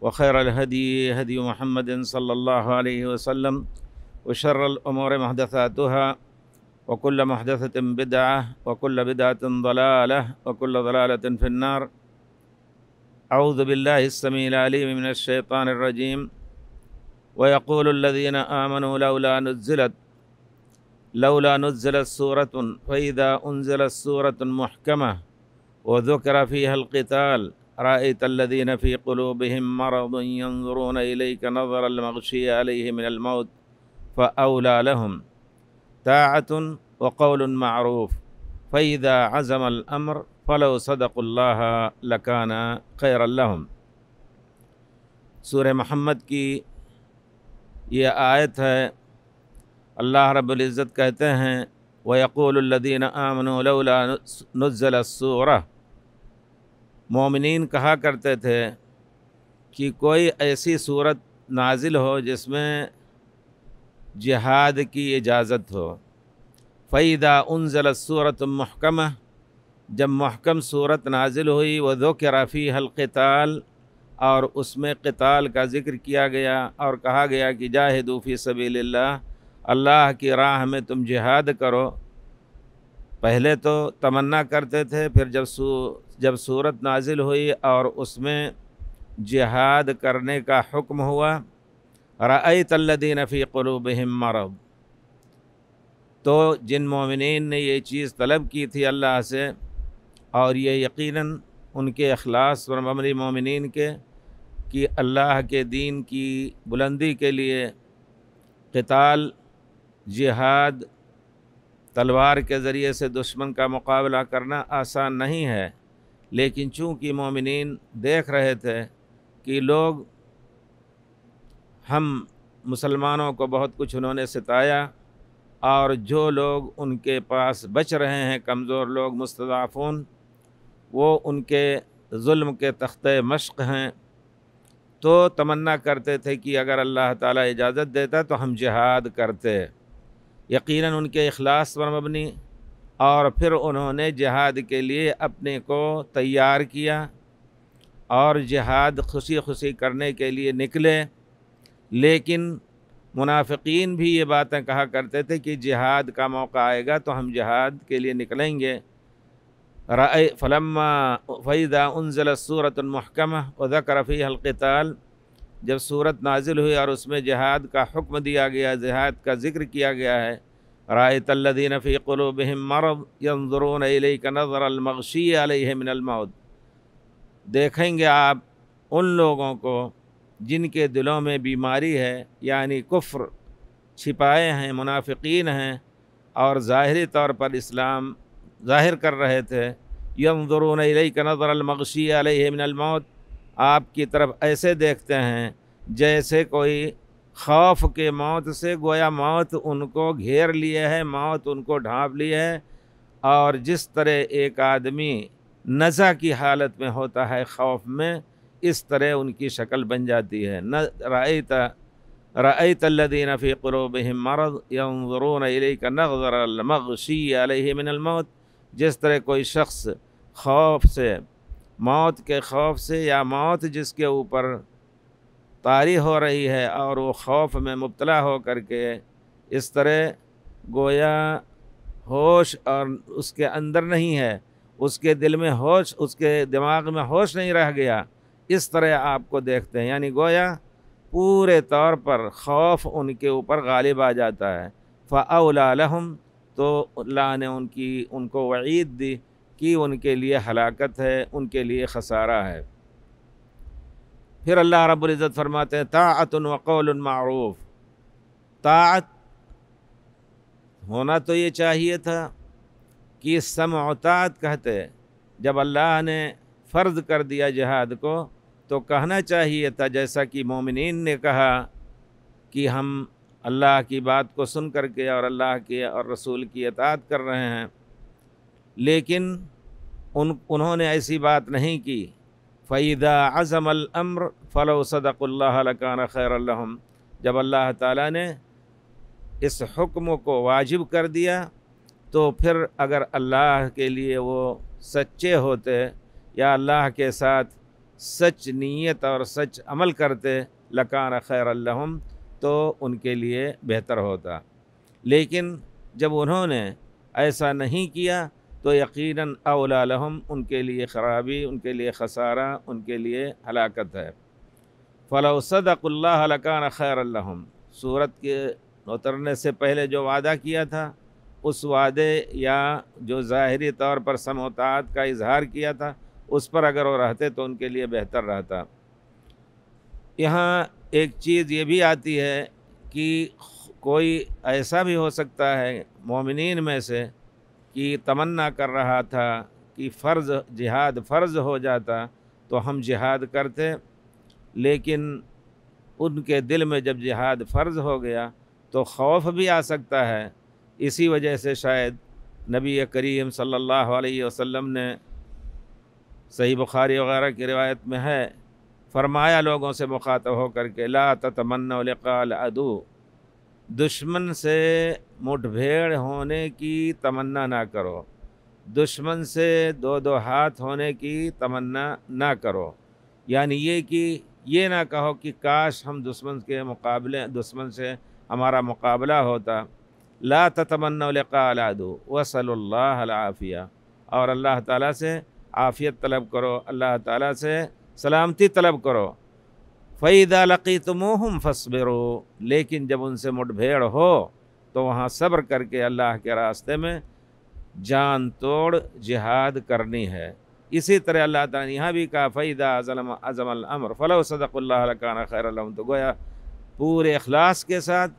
وخير الهدي هدي محمد صلى الله عليه وسلم وشر الأمور محدثاتها وكل محدثة بدعة وكل بدعة ضلالة وكل ضلالة في النار أعوذ بالله السميع العليم من الشيطان الرجيم ويقول الذين آمنوا لولا نزلت لولا نزلت سورة فإذا أنزلت سورة محكمة وذكر فيها القتال رأيت الذين في قلوبهم مرض ينظرون إليك نظر المغشي عليه من الموت فأولى لهم طاعة وقول معروف فإذا عزم الأمر فلو صدقوا الله لكان خيرا لهم سورة محمد کی یہ آیت ہے اللہ رب العزت کہتے ہیں وَيَقُولُ الَّذِينَ آمَنُوا لَوْلَا نُزَّلَ السُّورَةِ मोमिन कहा करते थे कि कोई ऐसी सूरत नाजिल हो जिसमें जिहाद की इजाज़त हो फ़ैदा उनजल सूरत महकम जब महकम सूरत नाजिल हुई वह दो कराफ़ी हलकताल और उसमें कताल का ज़िक्र किया गया और कहा गया कि जाहिदूफ़ी सबील अल्लाह की राह में तुम जिहाद करो पहले तो तमन्ना करते थे फिर जब सू जब सूरत नाजिल हुई और उसमें जिहाद करने का हुक्म हुआ रई तल्लदी नफी क़लूब मरब तो जिन मोमिन ने ये चीज़ तलब की थी अल्लाह से और ये यकीनन उनके अखलास और ममरी मोमिन के कि अल्लाह के दीन की बुलंदी के लिए कताल जिहाद तलवार के ज़रिए से दुश्मन का मुकाबला करना आसान नहीं है लेकिन चूँकि मोमिन देख रहे थे कि लोग हम मुसलमानों को बहुत कुछ उन्होंने सताया और जो लोग उनके पास बच रहे हैं कमज़ोर लोग मुस्तदाफ़ून वो उनके जुल्म के तख्त मश्क हैं तो तमन्ना करते थे कि अगर अल्लाह ताला इजाज़त देता तो हम जिहाद करते यकीनन उनके अखलास पर मबनी और फिर उन्होंने जहाद के लिए अपने को तैयार किया और जहाद खुशी खुशी करने के लिए निकले लेकिन मुनाफिकीन भी ये बातें कहा करते थे कि जहाद का मौका आएगा तो हम जहाद के लिए निकलेंगे राय फलम्मा फ़ैदा उनजल सूरतमहकम उदक रफ़ी हल्कताल जब सूरत नाजिल हुई और उसमें जहाद का हुक्म दिया गया जिहाद का ज़िक्र किया गया है रायतल्लिन फ़ीक़ुलबहम मरद यंजरून नज़र अलमशी अलमौद देखेंगे आप उन लोगों को जिनके दिलों में बीमारी है यानी कुफ्र छिपाए हैं मुनाफिकीन हैं और ज़ाहरी तौर पर इस्लाम ज़ाहिर कर रहे थे यम यंजरून नज़र अलमशी अलमौत आपकी तरफ ऐसे देखते हैं जैसे कोई खौफ के मौत से गोया मौत उनको घेर लिए है मौत उनको ढांप लिए है और जिस तरह एक आदमी नज़ा की हालत में होता है खौफ में इस तरह उनकी शक्ल बन जाती है न रायता रायत लदीन फ़ी क़ुरूब मरद यमरून का नगज़र मगशी अलमौत जिस तरह कोई शख्स खौफ से मौत के खौफ से या मौत जिसके ऊपर तारी हो रही है और वो खौफ में मुबतला हो कर के इस तरह गोया होश और उसके अंदर नहीं है उसके दिल में होश उसके दिमाग में होश नहीं रह गया इस तरह आपको देखते हैं यानी गोया पूरे तौर पर खौफ उनके ऊपर गालिब आ जाता है फ़ाउलाहम तो अल्लाह ने उनकी उनको वईद दी कि उनके लिए हलाकत है उनके लिए खसारा है फिर अल्लाह रबुल्ज़त फरमाते हैं ताअतन वक़ौल मरूफ़ ताअत होना तो ये चाहिए था कि सम ताअत कहते जब अल्लाह ने फ़र्ज़ कर दिया जहाद को तो कहना चाहिए था जैसा कि मोमिन ने कहा कि हम अल्लाह की बात को सुन कर के और अल्लाह के और रसूल की अतात कर रहे हैं लेकिन उन उन्होंने ऐसी बात नहीं की फ़ैदा अज़म अम्र फ़लो सदक़ान खैरम जब अल्लाह ताला ने इस हुक्म को वाजिब कर दिया तो फिर अगर अल्लाह के लिए वो सच्चे होते या अल्लाह के साथ सच नीयत और सच अमल करते लकान खैरम तो उनके लिए बेहतर होता लेकिन जब उन्होंने ऐसा नहीं किया तो यकीनन अवलालहम उनके लिए खराबी उनके लिए खसारा उनके लिए हलाकत है फ़लासदक़ल्लाकान खैरम सूरत के उतरने से पहले जो वादा किया था उस वादे या जो ज़ाहरी तौर पर समोतात का इजहार किया था उस पर अगर वो रहते तो उनके लिए बेहतर रहता यहाँ एक चीज़ ये भी आती है कि कोई ऐसा भी हो सकता है ममिन में से की तमन्ना कर रहा था कि फ़र्ज़ जिहाद फ़र्ज़ हो जाता तो हम जिहाद करते लेकिन उनके दिल में जब जिहाद फ़र्ज़ हो गया तो खौफ भी आ सकता है इसी वजह से शायद नबी करीम सल्लल्लाहु अलैहि वसल्लम ने सही बुखारी वगैरह की रिवायत में है फरमाया लोगों से मुखातब होकर के ला तमन्नकाल अदू दुश्मन से मुठभेड़ होने की तमन्ना ना करो दुश्मन से दो दो हाथ होने की तमन्ना ना करो यानी ये कि ये ना कहो कि काश हम दुश्मन के मुकाबले दुश्मन से हमारा मुकाबला होता ला तमन्ना दो वसल्लाफ़िया और अल्लाह ताला से आफ़ियत तलब करो अल्लाह ताला से सलामती तलब करो फ़ैदा लकी तुम फसबरो लेकिन जब उनसे मुठभेड़ हो तो वहाँ सब्र करके अल्लाह के रास्ते में जान तोड़ जिहाद करनी है इसी तरह अल्लाह ताला ने यहाँ भी कहा फ़ैदा अजलम अजमल अमर फ़लो सदक़ाना खैर तो गोया पूरे अखलास के साथ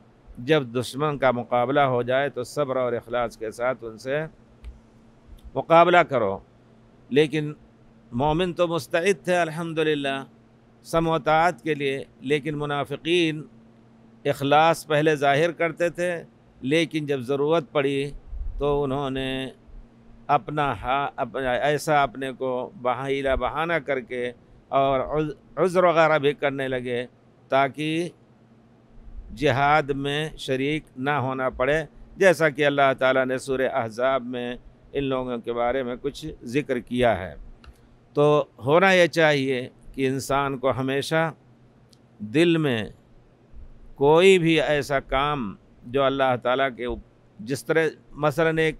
जब दुश्मन का मुकाबला हो जाए तो सब्र और अखलास के साथ उनसे मुकाबला करो लेकिन मोमिन तो मुस्तैद थे अलहमदिल्ला समतात के लिए लेकिन मुनाफिकीन अखलास पहले ज़ाहिर करते थे लेकिन जब ज़रूरत पड़ी तो उन्होंने अपना हा अप, ऐसा अपने को बहाइला बहाना करके और उज़्र वगैरह भी करने लगे ताकि जिहाद में शरीक ना होना पड़े जैसा कि अल्लाह ताला ने सूर अहजाब में इन लोगों के बारे में कुछ ज़िक्र किया है तो होना यह चाहिए कि इंसान को हमेशा दिल में कोई भी ऐसा काम जो अल्लाह ताला के जिस तरह मसलन एक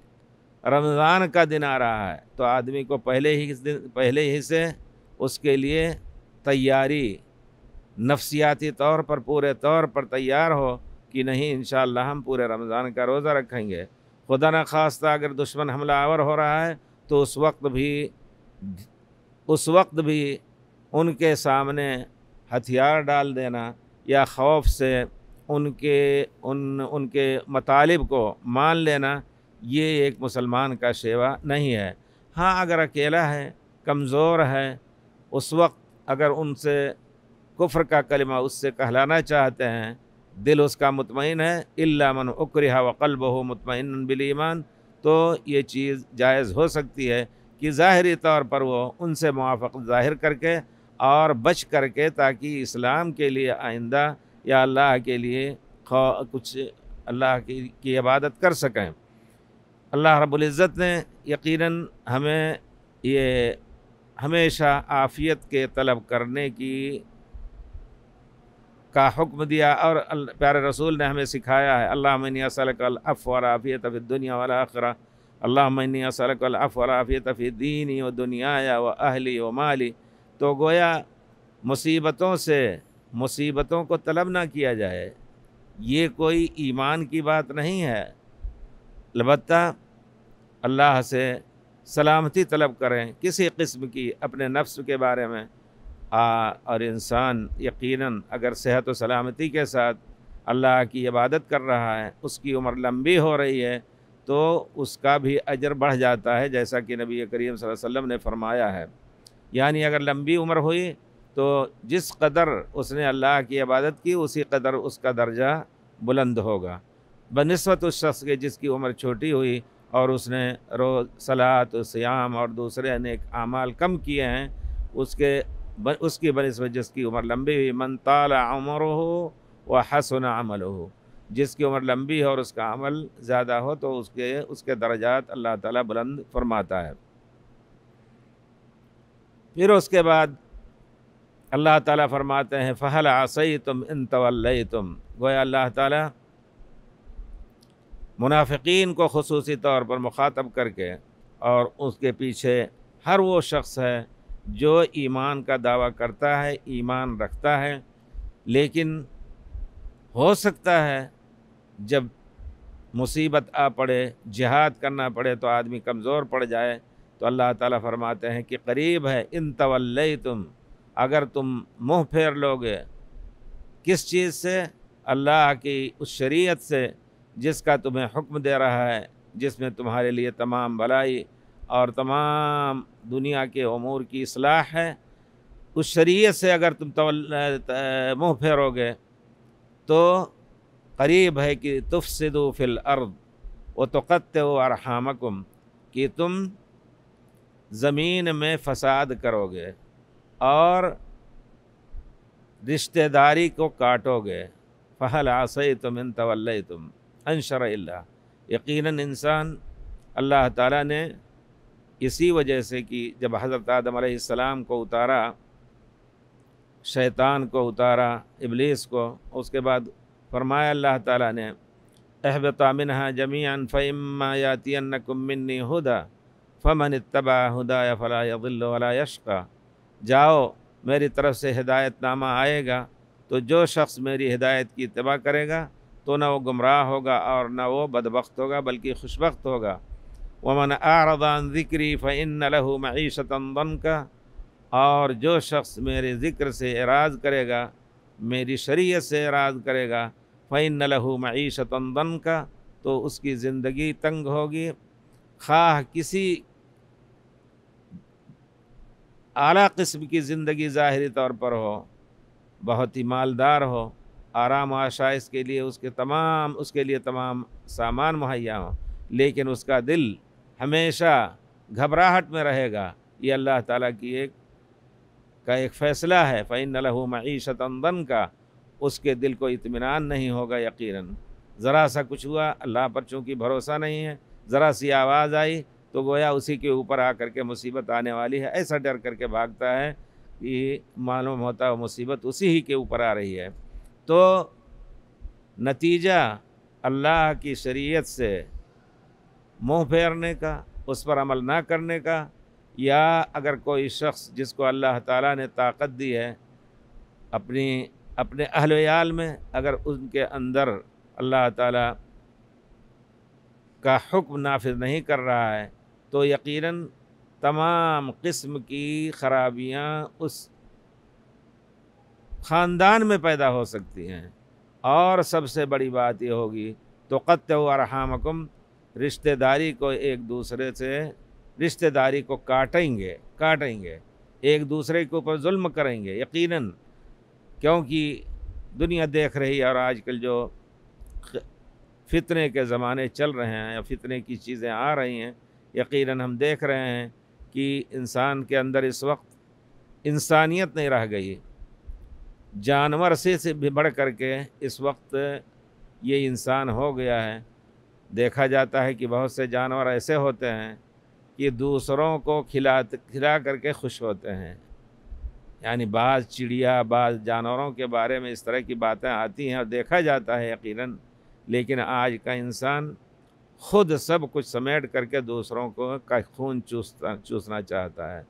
रमज़ान का दिन आ रहा है तो आदमी को पहले ही दिन पहले ही से उसके लिए तैयारी नफ्सियाती तौर पर पूरे तौर पर तैयार हो कि नहीं इन हम पूरे रमज़ान का रोज़ा रखेंगे खुदा न खास्ता अगर दुश्मन हमला आवर हो रहा है तो उस वक्त भी उस वक्त भी उनके सामने हथियार डाल देना या खौफ से उनके उन उनके मतालब को मान लेना ये एक मुसलमान का शेवा नहीं है हाँ अगर अकेला है कमज़ोर है उस वक्त अगर उनसे कुफ्र का कलमा उससे कहलाना चाहते हैं दिल उसका मतमिन है इल्ला मन उक्रिहा वक़ल्ब हो मतमिन बिलईमान तो ये चीज़ जायज़ हो सकती है कि ज़ाहरी तौर पर वो उनसे मुआफ़ ज़ाहिर करके और बच करके ताकि इस्लाम के लिए आइंदा या अल्लाह के लिए कुछ अल्लाह की, की इबादत कर सकें अल्लाह रब्ज़त ने यकीनन हमें ये हमेशा आफ़ियत के तलब करने की का हुक्म दिया और प्यारे रसूल ने हमें सिखाया है अल्लाह मैनी असलफ़ और आफ़ियत फ़ी दुनिया वाल आखरा अल्लाह मैनी असलफ़ और आफ़ियत फ़ी दीनी व दुनिया व अहली व माली तो गोया मुसीबतों से मुसीबतों को तलब ना किया जाए ये कोई ईमान की बात नहीं है अलबत् अल्लाह से सलामती तलब करें किसी किस्म की अपने नफ्स के बारे में आ, हाँ, और इंसान यकीनन अगर सेहत व सलामती के साथ अल्लाह की इबादत कर रहा है उसकी उम्र लंबी हो रही है तो उसका भी अजर बढ़ जाता है जैसा कि नबी करीम वसल्लम ने फरमाया है यानी अगर लंबी उम्र हुई तो जिस कदर उसने अल्लाह की इबादत की उसी कदर उसका दर्जा बुलंद होगा बनस्बत उस शख्स के जिसकी उम्र छोटी हुई और उसने रोज़ सलात श्याम और दूसरे अनेक अमाल कम किए हैं उसके बन, उसकी बनस्बत जिसकी उम्र लंबी हुई मन ताल उम्र हो व हसन अमल हो जिसकी उम्र लंबी हो और उसका अमल ज़्यादा हो तो उसके उसके दर्जात अल्लाह ताला बुलंद फरमाता है फिर उसके बाद अल्लाह ताला फरमाते हैं फ़हल आसई तुम इन तवल्लई तुम गोया अल्लाह ताला मुनाफिकीन को खसूसी तौर पर मुखातब करके और उसके पीछे हर वो शख्स है जो ईमान का दावा करता है ईमान रखता है लेकिन हो सकता है जब मुसीबत आ पड़े जिहाद करना पड़े तो आदमी कमज़ोर पड़ जाए तो अल्लाह ताला फरमाते हैं कि करीब है इन तवल्लई तुम अगर तुम मुँह फेर लोगे किस चीज़ से अल्लाह की उस शरीयत से जिसका तुम्हें हुक्म दे रहा है जिसमें तुम्हारे लिए तमाम भलाई और तमाम दुनिया के अमूर की असलाह है उस शरीयत से अगर तुम मुँह फेरोगे तो करीब है कि तुफ सिदो फिल अर्द व तो कत्त कि तुम ज़मीन में फसाद करोगे और रिश्तेदारी को काटोगे फ़हल आसई तुम इन तवल तुम अनशर यकीन इंसान अल्लाह ताला ने इसी वजह से कि जब हज़रत आदम सलाम को उतारा शैतान को उतारा इबलीस को उसके बाद फरमाया अल्लाह ताला ने अहबतामिन जमी अनफ़ यातियन कुमिन हुदा फ़मन तबा हदाय फ़ला यदिल्ला यशका जाओ मेरी तरफ से हिदायत नामा आएगा तो जो शख्स मेरी हिदायत की तबाह करेगा तो ना वो गुमराह होगा और ना वो बदबख्त होगा बल्कि खुशबख्त होगा वमन आरदान ज़िक्री फ़िन लहू मीशत बन का और जो शख्स मेरे ज़िक्र से एराज करेगा मेरी शरीय से एराज करेगा फ़िन लहू मीशत बन का तो उसकी ज़िंदगी तंग होगी खा किसी आला किस्म की ज़िंदगी ज़ाहरी तौर पर हो बहुत ही मालदार हो आराम आशाइश के लिए उसके तमाम उसके लिए तमाम सामान मुहैया हो लेकिन उसका दिल हमेशा घबराहट में रहेगा ये अल्लाह ताला की एक का एक फ़ैसला है फ़ैन मीशत अंदन का उसके दिल को इतमान नहीं होगा यकीनन ज़रा सा कुछ हुआ अल्लाह पर चूँकि भरोसा नहीं है ज़रा सी आवाज़ आई तो गोया उसी के ऊपर आ करके मुसीबत आने वाली है ऐसा डर करके भागता है कि मालूम होता है मुसीबत उसी ही के ऊपर आ रही है तो नतीजा अल्लाह की शरीयत से मुंह फेरने का उस पर अमल ना करने का या अगर कोई शख्स जिसको अल्लाह ताला ने ताकत दी है अपनी अपने अहलयाल में अगर उनके अंदर अल्लाह ताला का हुक्म नाफिज नहीं कर रहा है तो यकीनन तमाम किस्म की खराबियाँ उस ख़ानदान में पैदा हो सकती हैं और सबसे बड़ी बात यह होगी तो कत अरहामकुम रिश्तेदारी को एक दूसरे से रिश्तेदारी को काटेंगे काटेंगे एक दूसरे के ऊपर जुल्म करेंगे यकीनन क्योंकि दुनिया देख रही है और आजकल जो फितने के ज़माने चल रहे हैं या फितने की चीज़ें आ रही हैं यकीनन हम देख रहे हैं कि इंसान के अंदर इस वक्त इंसानियत नहीं रह गई जानवर से से भी बढ़ कर के इस वक्त ये इंसान हो गया है देखा जाता है कि बहुत से जानवर ऐसे होते हैं कि दूसरों को खिला खिला करके खुश होते हैं यानी बाज़ चिड़िया बाज़ जानवरों के बारे में इस तरह की बातें आती हैं और देखा जाता है यकीनन लेकिन आज का इंसान खुद सब कुछ समेट करके दूसरों को का खून चूसता चूसना चाहता है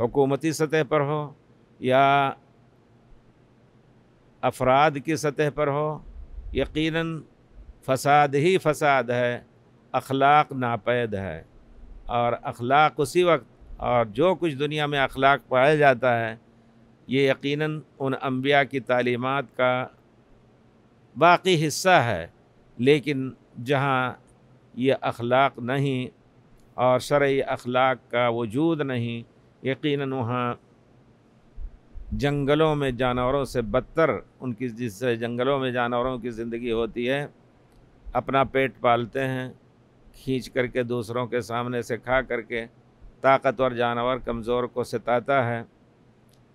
हुकूमती सतह पर हो या अफराद की सतह पर हो यकीनन फसाद ही फसाद है अखलाक नापैद है और अखलाक उसी वक्त और जो कुछ दुनिया में अखलाक पाया जाता है ये यकीनन उन अम्बिया की तालीमत का बाकी हिस्सा है लेकिन जहाँ ये अखलाक नहीं और शर्य अखलाक का वजूद नहीं यकीन वहाँ जंगलों में जानवरों से बदतर उनकी जिससे जंगलों में जानवरों की ज़िंदगी होती है अपना पेट पालते हैं खींच करके दूसरों के सामने से खा करके ताकतवर जानवर कमज़ोर को सताता है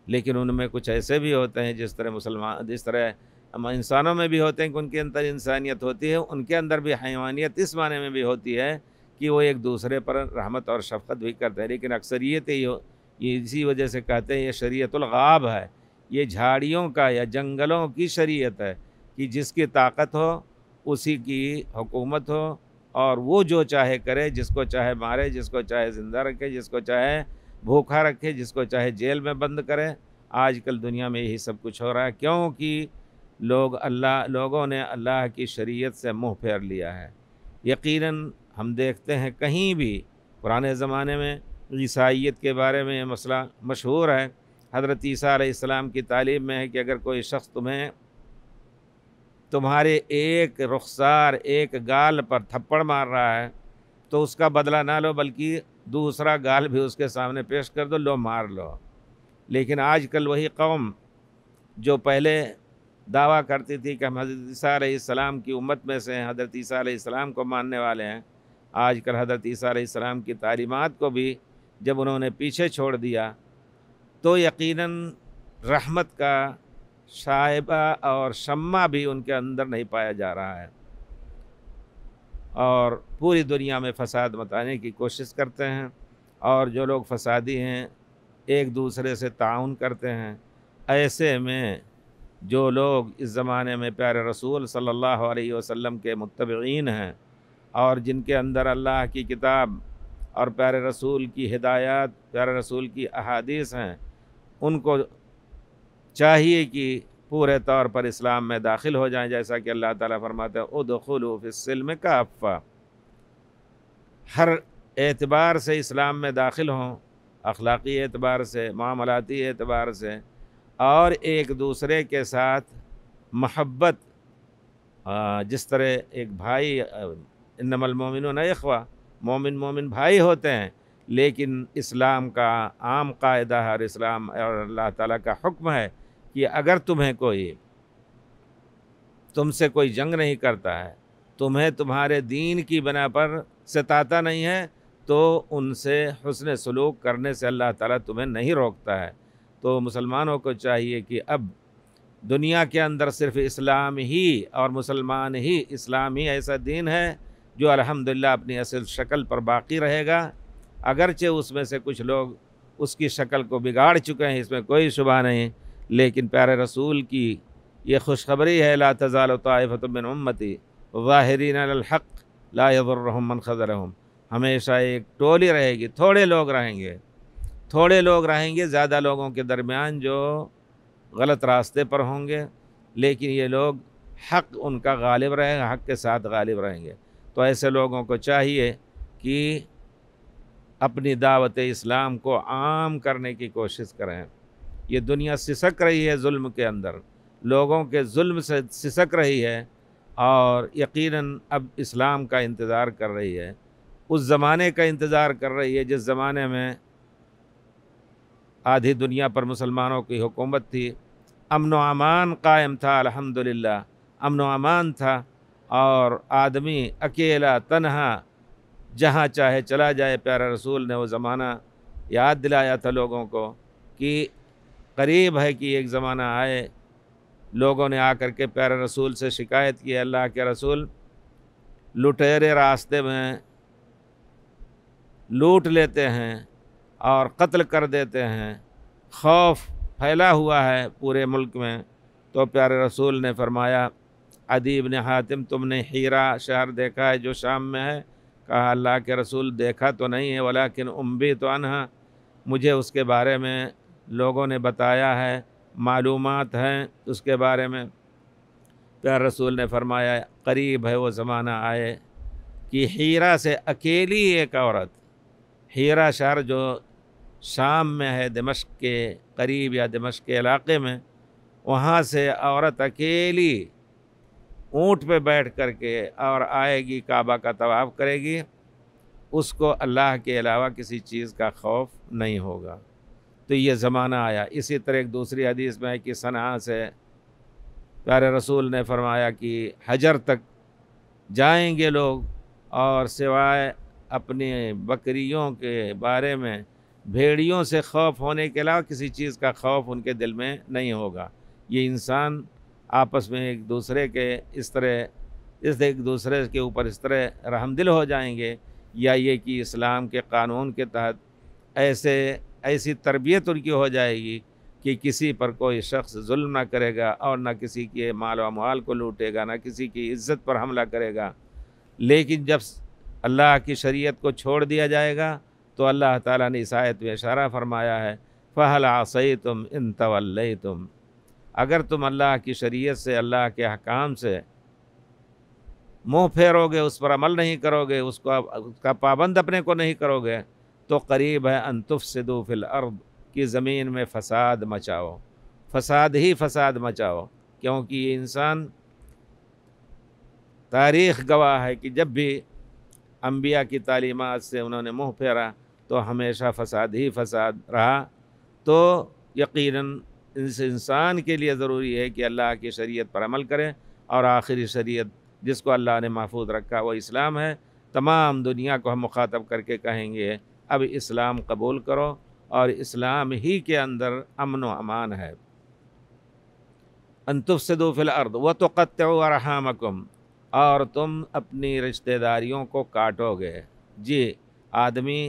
लेकिन उनमें कुछ ऐसे भी होते हैं जिस तरह मुसलमान जिस तरह हम इंसानों में भी होते हैं कि उनके अंदर इंसानियत होती है उनके अंदर भी हैवानियत इस माने में भी होती है कि वो एक दूसरे पर रहमत और शफकत भी करते हैं लेकिन अक्सरियत ही हो ये इसी वजह से कहते हैं ये शरीयतुलगाब है ये झाड़ियों का या जंगलों की शरीयत है कि जिसकी ताकत हो उसी की हुकूमत हो और वो जो चाहे करे जिसको चाहे मारे जिसको चाहे ज़िंदा रखे जिसको चाहे भूखा रखे जिसको चाहे जेल में बंद करे आजकल दुनिया में यही सब कुछ हो रहा है क्योंकि लोग अल्लाह लोगों ने अल्लाह की शरीयत से मुंह फेर लिया है यकीनन हम देखते हैं कहीं भी पुराने ज़माने में ईसाइत के बारे में ये मसला मशहूर है हज़रत ईसा इस्लाम की तालीम में है कि अगर कोई शख्स तुम्हें तुम्हारे एक रुखसार एक गाल पर थप्पड़ मार रहा है तो उसका बदला ना लो बल्कि दूसरा गाल भी उसके सामने पेश कर दो लो मार लो लेकिन आजकल वही कौम जो पहले दावा करती थी कि हम हज़रत ईसा सलाम की उम्मत में से हैं हज़रत ईसा सलाम को मानने वाले हैं आजकल हज़रत ईसा सलाम की तालीमत को भी जब उन्होंने पीछे छोड़ दिया तो यकीनन रहमत का शाइबा और शम्मा भी उनके अंदर नहीं पाया जा रहा है और पूरी दुनिया में फसाद मचाने की कोशिश करते हैं और जो लोग फसादी हैं एक दूसरे से ताउन करते हैं ऐसे में जो लोग इस ज़माने में प्यारे रसूल सल्लल्लाहु अलैहि वसल्लम के मुतबीन हैं और जिनके अंदर अल्लाह की किताब और प्यारे रसूल की हिदायत प्यारे रसूल की अहादीस हैं उनको चाहिए कि पूरे तौर पर इस्लाम में दाखिल हो जाएं जैसा कि अल्लाह ताला फरमाते हैं उदखलूफ़िल का काफ़ा हर एतबार से इस्लाम में दाखिल हों अखलाक़ी एतबार से मामलाती एतबार से और एक दूसरे के साथ महब्बत जिस तरह एक भाई नमल मोमिन मोमिन मोमिन भाई होते हैं लेकिन इस्लाम का आम कायदा है और इस्लाम और अल्लाह ताला का हुक्म है कि अगर तुम्हें कोई तुमसे कोई जंग नहीं करता है तुम्हें तुम्हारे दीन की बना पर सताता नहीं है तो उनसे हसन सलूक करने से अल्लाह ताला तुम्हें नहीं रोकता है तो मुसलमानों को चाहिए कि अब दुनिया के अंदर सिर्फ इस्लाम ही और मुसलमान ही इस्लाम ही ऐसा दीन है जो अल्हम्दुलिल्लाह अपनी असल शक्ल पर बाकी रहेगा अगरचे उसमें से कुछ लोग उसकी शक्ल को बिगाड़ चुके हैं इसमें कोई शुबा नहीं लेकिन प्यारे रसूल की ये खुशखबरी है ला तज़ाल तफ़तमिन उम्मती वाहरीन अलहक़ लाबरमन खजरहम हमेशा एक टोली रहेगी थोड़े लोग रहेंगे थोड़े लोग रहेंगे ज़्यादा लोगों के दरमियान जो गलत रास्ते पर होंगे लेकिन ये लोग हक उनका गालिब रहेगा हक के साथ गालिब रहेंगे तो ऐसे लोगों को चाहिए कि अपनी दावत इस्लाम को आम करने की कोशिश करें ये दुनिया सिसक रही है जुल्म के अंदर लोगों के जुल्म से सिसक रही है और यकीनन अब इस्लाम का इंतज़ार कर रही है उस ज़माने का इंतज़ार कर रही है जिस ज़माने में आधी दुनिया पर मुसलमानों की हुकूमत थी अमन अमान कायम था अल्हम्दुलिल्लाह अमन अमान था और आदमी अकेला तनहा जहाँ चाहे चला जाए प्यारा रसूल ने वो ज़माना याद दिलाया था लोगों को कि करीब है कि एक ज़माना आए लोगों ने आकर के प्यारे रसूल से शिकायत की अल्लाह के रसूल लुटेरे रास्ते में लूट लेते हैं और कत्ल कर देते हैं खौफ फैला हुआ है पूरे मुल्क में तो प्यारे रसूल ने फरमाया अदीब ने हातिम तुमने हीरा शहर देखा है जो शाम में है कहा अल्लाह के रसूल देखा तो नहीं है वलाकिन उम्बी तो अनहा मुझे उसके बारे में लोगों ने बताया है मालूम हैं उसके बारे में प्यार रसूल ने फरमाया करीब है वो ज़माना आए कि हीरा से अकेली एक औरत हीरा शहर जो शाम में है दमश्क के करीब या दमश्क के इलाके में वहाँ से औरत अकेली ऊँट पे बैठ कर के और आएगी काबा का तवाफ़ करेगी उसको अल्लाह के अलावा किसी चीज़ का खौफ नहीं होगा तो ये ज़माना आया इसी तरह एक दूसरी हदीस में है कि सना से प्यारे रसूल ने फरमाया कि हजर तक जाएंगे लोग और सिवाय अपनी बकरियों के बारे में भेड़ियों से खौफ होने के अलावा किसी चीज़ का खौफ उनके दिल में नहीं होगा ये इंसान आपस में एक दूसरे के इस तरह इस एक दूसरे के ऊपर इस तरह रहमदिल हो जाएंगे या ये कि इस्लाम के कानून के तहत ऐसे ऐसी तरबियत उनकी हो जाएगी कि किसी पर कोई शख्स जुल्म ना करेगा और ना किसी के माल माल को लूटेगा ना किसी की इज़्ज़त पर हमला करेगा लेकिन जब अल्लाह की शरीयत को छोड़ दिया जाएगा तो अल्लाह ताला ने इस आयत में इशारा फरमाया है फ़हल आसई तुम इन तुम अगर तुम अल्लाह की शरीयत से अल्लाह के अहकाम से मुँह फेरोगे उस पर अमल नहीं करोगे उसको उसका पाबंद अपने को नहीं करोगे तो करीब है अनतुफ सिदूफिल अर्ब की ज़मीन में फ़साद मचाओ फ़साद ही फ़साद मचाओ क्योंकि ये इंसान तारीख़ गवाह है कि जब भी अम्बिया की तालीमत से उन्होंने मुँह फेरा तो हमेशा फसाद ही फसाद रहा तो यकीनन इस इंसान के लिए ज़रूरी है कि अल्लाह की शरीयत पर अमल करें और आखिरी शरीयत जिसको अल्लाह ने महफूज रखा वो इस्लाम है तमाम दुनिया को हम मुखातब करके कहेंगे अब इस्लाम कबूल करो और इस्लाम ही के अंदर अमन व अमान है अंतुफ से दो फिल अर्द व तो रहामकुम और तुम अपनी रिश्तेदारियों को काटोगे जी आदमी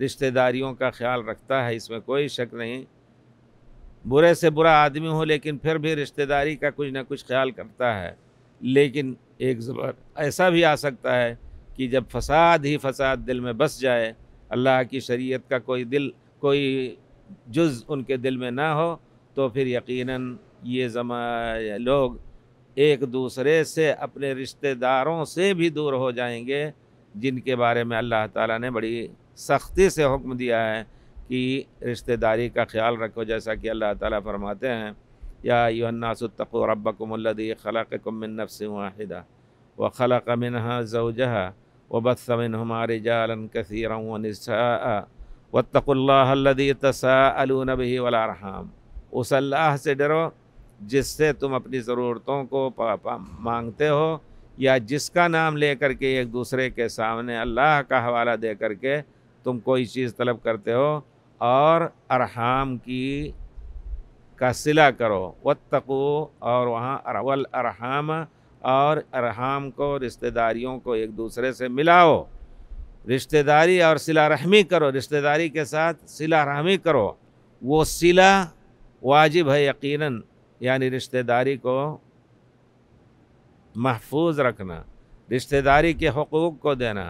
रिश्तेदारियों का ख्याल रखता है इसमें कोई शक नहीं बुरे से बुरा आदमी हो लेकिन फिर भी रिश्तेदारी का कुछ ना कुछ ख्याल करता है लेकिन एक ज़बर ऐसा भी आ सकता है कि जब फसाद ही फसाद दिल में बस जाए अल्लाह की शरीयत का कोई दिल कोई जुज़ उनके दिल में ना हो तो फिर यकीनन ये जमा लोग एक दूसरे से अपने रिश्तेदारों से भी दूर हो जाएंगे जिनके बारे में अल्लाह ताला ने बड़ी सख्ती से हुक्म दिया है कि रिश्तेदारी का ख्याल रखो जैसा कि अल्लाह ताला फरमाते हैं या युन्नासतक रबकमदी खलक वाहिदा व खलक मिन जोजह व बदसमिन हमारे जालन कसर व तसाअलून भी वलारहम उस अल्लाह से डरो जिससे तुम अपनी ज़रूरतों को मांगते हो या जिसका नाम ले करके एक दूसरे के सामने अल्लाह का हवाला दे करके तुम कोई चीज़ तलब करते हो और अरहाम की का सिला करो वत्तको और वहाँ अरवल अरहाम और अरहाम को रिश्तेदारियों को एक दूसरे से मिलाओ रिश्तेदारी और सिला रहमी करो रिश्तेदारी के साथ सिला रहमी करो वो सिला वाजिब है यकीनन यानी रिश्तेदारी को महफूज रखना रिश्तेदारी के हकूक़ को देना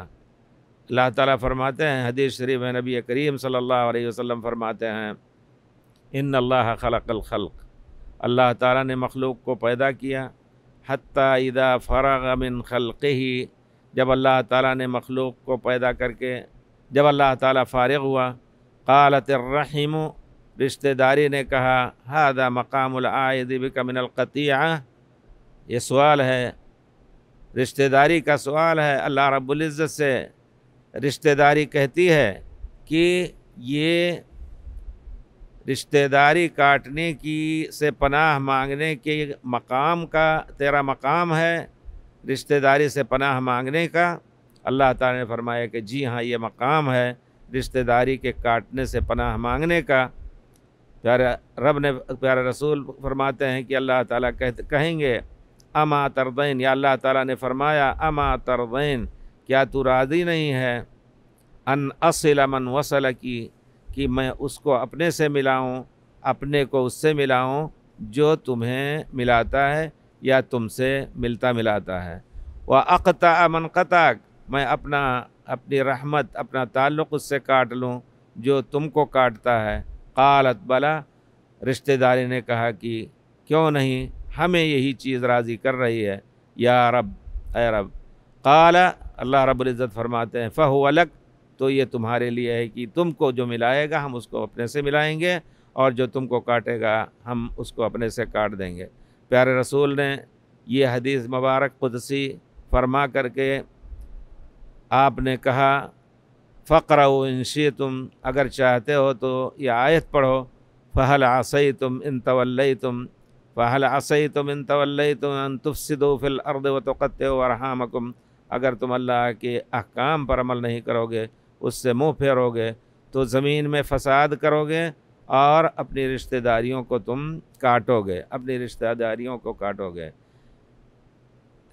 अल्लाह ताला फरमाते हैं हदीस शरीफ में नबी करीम सल्लल्लाहु अलैहि वसल्लम फरमाते हैं इन अल्लाह खलकल खलक अल्लाह ताला ने मखलूक को पैदा किया हती इदा फ़राग मिन खलक़ ही जब अल्लाह ताला ने मखलूक को पैदा करके जब अल्लाह ताला फ़ारग हुआ क़ालत रहीम रिश्तेदारी ने कहा हादा मकामदिबिका मिनलक़तिया ये सवाल है रिश्तेदारी का सवाल है अल्लाह रब्ज़त से रिश्तेदारी कहती है कि ये रिश्तेदारी काटने की से पनाह मांगने के मकाम का तेरा मकाम है रिश्तेदारी से पनाह मांगने का अल्लाह ताला ने फरमाया कि जी हाँ ये मकाम है रिश्तेदारी के काटने से पनाह मांगने का प्यारा रब ने प्यारा रसूल फरमाते हैं कि अल्लाह ताला कह कहेंगे अमा तरदैन या अल्लाह ताला ने फरमाया अमा तरदैन क्या तू राजी नहीं है अन असल अमन वसल की कि मैं उसको अपने से मिलाऊं अपने को उससे मिलाऊं जो तुम्हें मिलाता है या तुमसे मिलता मिलाता है वह अकता अमन कताक मैं अपना अपनी रहमत अपना ताल्लुक़ उससे काट लूँ जो तुमको काटता है कालत बला रिश्तेदारी ने कहा कि क्यों नहीं हमें यही चीज़ राज़ी कर रही है या रब अरब काला अल्लाह रब्ज़त फरमाते हैं फ़ह अलग तो ये तुम्हारे लिए है कि तुमको जो मिलाएगा हम उसको अपने से मिलाएंगे और जो तुमको काटेगा हम उसको अपने से काट देंगे प्यारे रसूल ने ये हदीस मुबारक खुदसी फरमा करके आपने कहा फ़्र इंशी तुम अगर चाहते हो तो ये आयत पढ़ो फ़हल आसई तुम इन तवल्लई तुम फ़हल आसई तुम इन तवल्लई तुम अन तुफ़िदो फिल अर्द व तो वरहामकुम अगर तुम अल्लाह के अहकाम पर अमल नहीं करोगे उससे मुंह फेरोगे तो ज़मीन में फसाद करोगे और अपनी रिश्तेदारियों को तुम काटोगे अपनी रिश्तेदारियों को काटोगे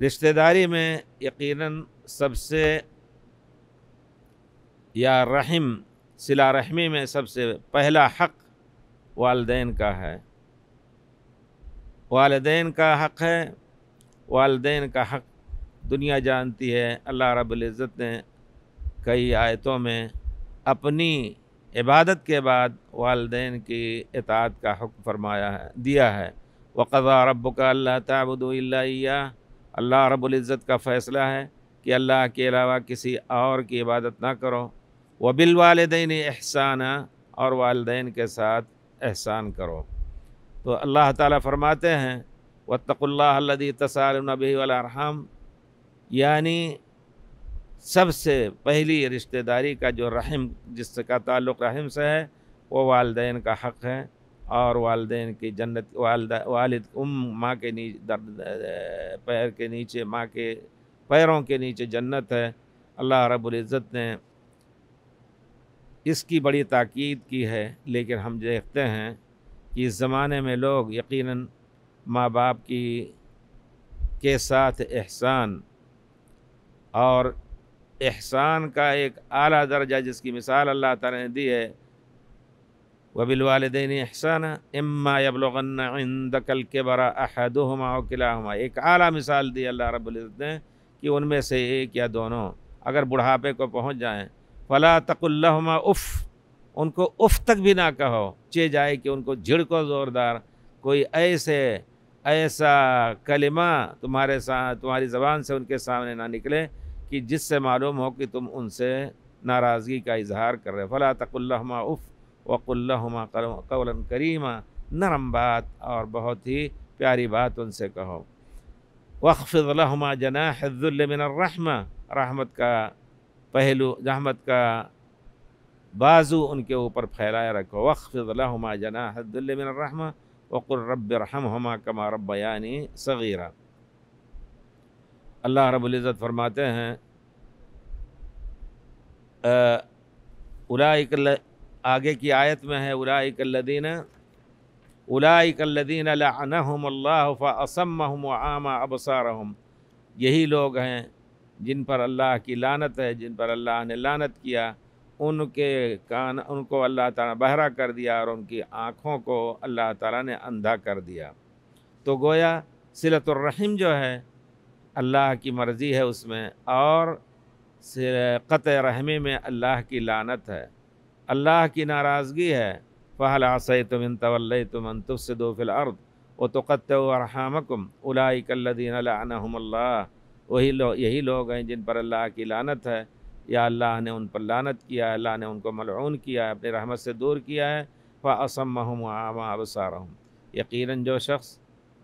रिश्तेदारी में यकीनन सबसे या रहम सिला रहमी में सबसे पहला हक़ वालदेन का है वालदेन का हक़ है वालदेन का हक़ दुनिया जानती है अल्लाह रब्ज़त ने कई आयतों में अपनी इबादत के बाद वालदे की इतात का हुक्म फरमाया है दिया है वक़ा रब का अल्लाह तबुदल्ला अल्लाह रब्ज़त का फ़ैसला है कि अल्लाह के अलावा किसी और की इबादत ना करो व बिल वालदेन एहसान और वालदेन के साथ एहसान करो तो अल्लाह ताला फरमाते हैं वतकुल्ला तसारबी वालहम यानी सबसे पहली रिश्तेदारी का जो रहम जिसका ताल्लुक़ रहम से है वो वालदेन का हक़ है और वालदेन की जन्नत वालद वालिद उम माँ के नीचे दर्द पैर के नीचे माँ के पैरों के नीचे जन्नत है अल्लाह रबुल्ज़त ने इसकी बड़ी ताक़ीद की है लेकिन हम देखते हैं कि इस ज़माने में लोग यकीनन माँ बाप की के साथ एहसान और एहसान का एक आला दर्जा जिसकी मिसाल अल्लाह ताला ने दी है वबिल वालदेन एहसान इम्मा यबलगनदकल के बरा अहदुमा किलाहमा एक आला मिसाल दी अल्लाह रब्ज़त ने कि उनमें से एक या दोनों अगर बुढ़ापे को पहुँच जाएँ फ़ला तकुल्लहमा उफ़ उनको उफ़ तक भी ना कहो चे जाए कि उनको झिड़को ज़ोरदार कोई ऐसे ऐसा कलिमा तुम्हारे साथ तुम्हारी ज़बान से उनके सामने ना निकले कि जिससे मालूम हो कि तुम उनसे नाराज़गी का इजहार कर रहे हो फला तकुल्लमा उफ़ वकुल्लमा कौला करीमा नरम बात और बहुत ही प्यारी बात उनसे कहो वक़फ़लमा जना हज़ुल्मिनरहमा रहमत का पहलू रहमत का बाजू उनके ऊपर फैलाए रखो वक़फ़लमा जना हज़ुल्मिनरहमा वक़ुर रब रहम कमा रबयानी सगीरा अल्लाह रबुल्ज़त फरमाते हैं उलाइक आगे की आयत में है उलाइकल्लिन उलाइकल्लिन असम आमा अबसारहम यही लोग हैं जिन पर अल्लाह की लानत है जिन पर अल्लाह ने लानत किया उनके कान उनको अल्लाह ताला बहरा कर दिया और उनकी आँखों को अल्लाह ताला ने अंधा कर दिया तो गोया सिलतरहम जो है अल्लाह की मर्ज़ी है उसमें और क़त रहमी में अल्लाह की लानत है अल्लाह की नाराज़गी है फ़हल आसै तुम तवल तुम तुब से दो फिल अर्द व तो कतमकुम उलाकल्लिनल्ला वही लो यही लोग हैं जिन पर अल्लाह की लानत है या अल्लाह ने उन पर लानत किया है अल्लाह ने उनको मलून किया है अपनी रहमत से दूर किया है फ़ासम आमा हूँ यकीन जो शख्स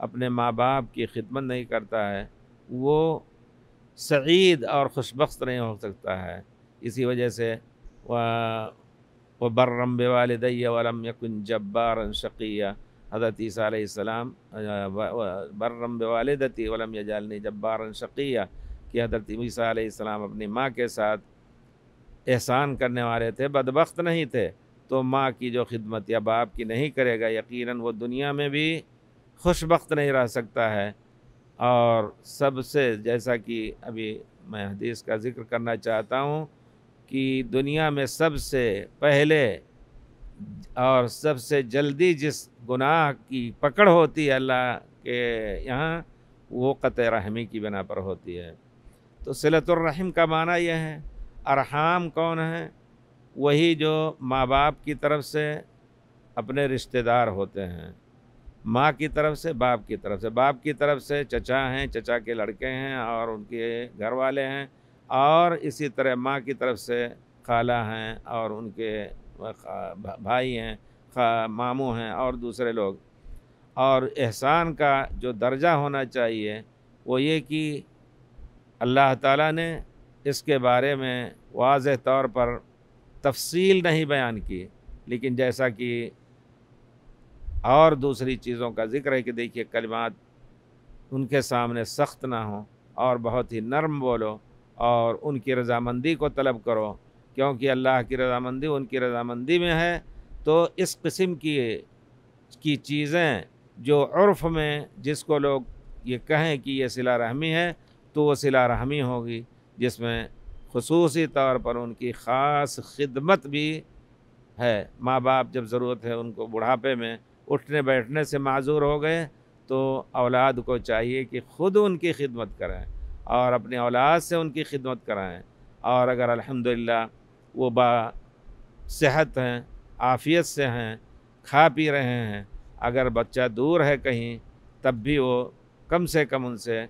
अपने माँ बाप की खिदमत नहीं करता है वो सईद और खुशबख्श नहीं हो सकता है इसी वजह से वह व बर्रम वालदय वलम यकुन जब्बार शक़िया हज़रत ईसीम बर्रम वालदती वलम यजालनी जब्बार शक़िया कि हज़रत ईसीम अपनी माँ के साथ एहसान करने वाले थे बदबक नहीं थे तो माँ की जो खिदमत या बाप की नहीं करेगा यकीनन वो दुनिया में भी खुशबख्त नहीं रह सकता है और सबसे जैसा कि अभी मैं हदीस का जिक्र करना चाहता हूँ कि दुनिया में सबसे पहले और सबसे जल्दी जिस गुनाह की पकड़ होती है अल्लाह के यहाँ वो क़त रहमी की बिना पर होती है तो सिलतुर्रहम का माना यह है अरहाम कौन है वही जो माँ बाप की तरफ से अपने रिश्तेदार होते हैं माँ की तरफ से बाप की तरफ से बाप की तरफ से चचा हैं चचा के लड़के हैं और उनके घर वाले हैं और इसी तरह माँ की तरफ से खाला हैं और उनके भाई हैं मामू हैं और दूसरे लोग और एहसान का जो दर्जा होना चाहिए वो ये कि अल्लाह ताला ने इसके बारे में वाज तौर पर तफसील नहीं बयान की लेकिन जैसा कि और दूसरी चीज़ों का जिक्र है कि देखिए कलिमात उनके सामने सख्त ना हो और बहुत ही नरम बोलो और उनकी रजामंदी को तलब करो क्योंकि अल्लाह की रजामंदी उनकी रजामंदी में है तो इस किस्म की की चीज़ें जो उर्फ में जिसको लोग ये कहें कि ये सिला रहमी है तो वो सिला रहमी होगी जिसमें खसूसी तौर पर उनकी ख़ास खिदमत भी है माँ बाप जब ज़रूरत है उनको बुढ़ापे में उठने बैठने से माजूर हो गए तो औलाद को चाहिए कि ख़ुद उनकी खिदमत कराएं और अपने औलाद से उनकी खिदमत कराएं और अगर अल्हम्दुलिल्लाह वो बा सेहत हैं आफियत से हैं खा पी रहे हैं अगर बच्चा दूर है कहीं तब भी वो कम से कम उनसे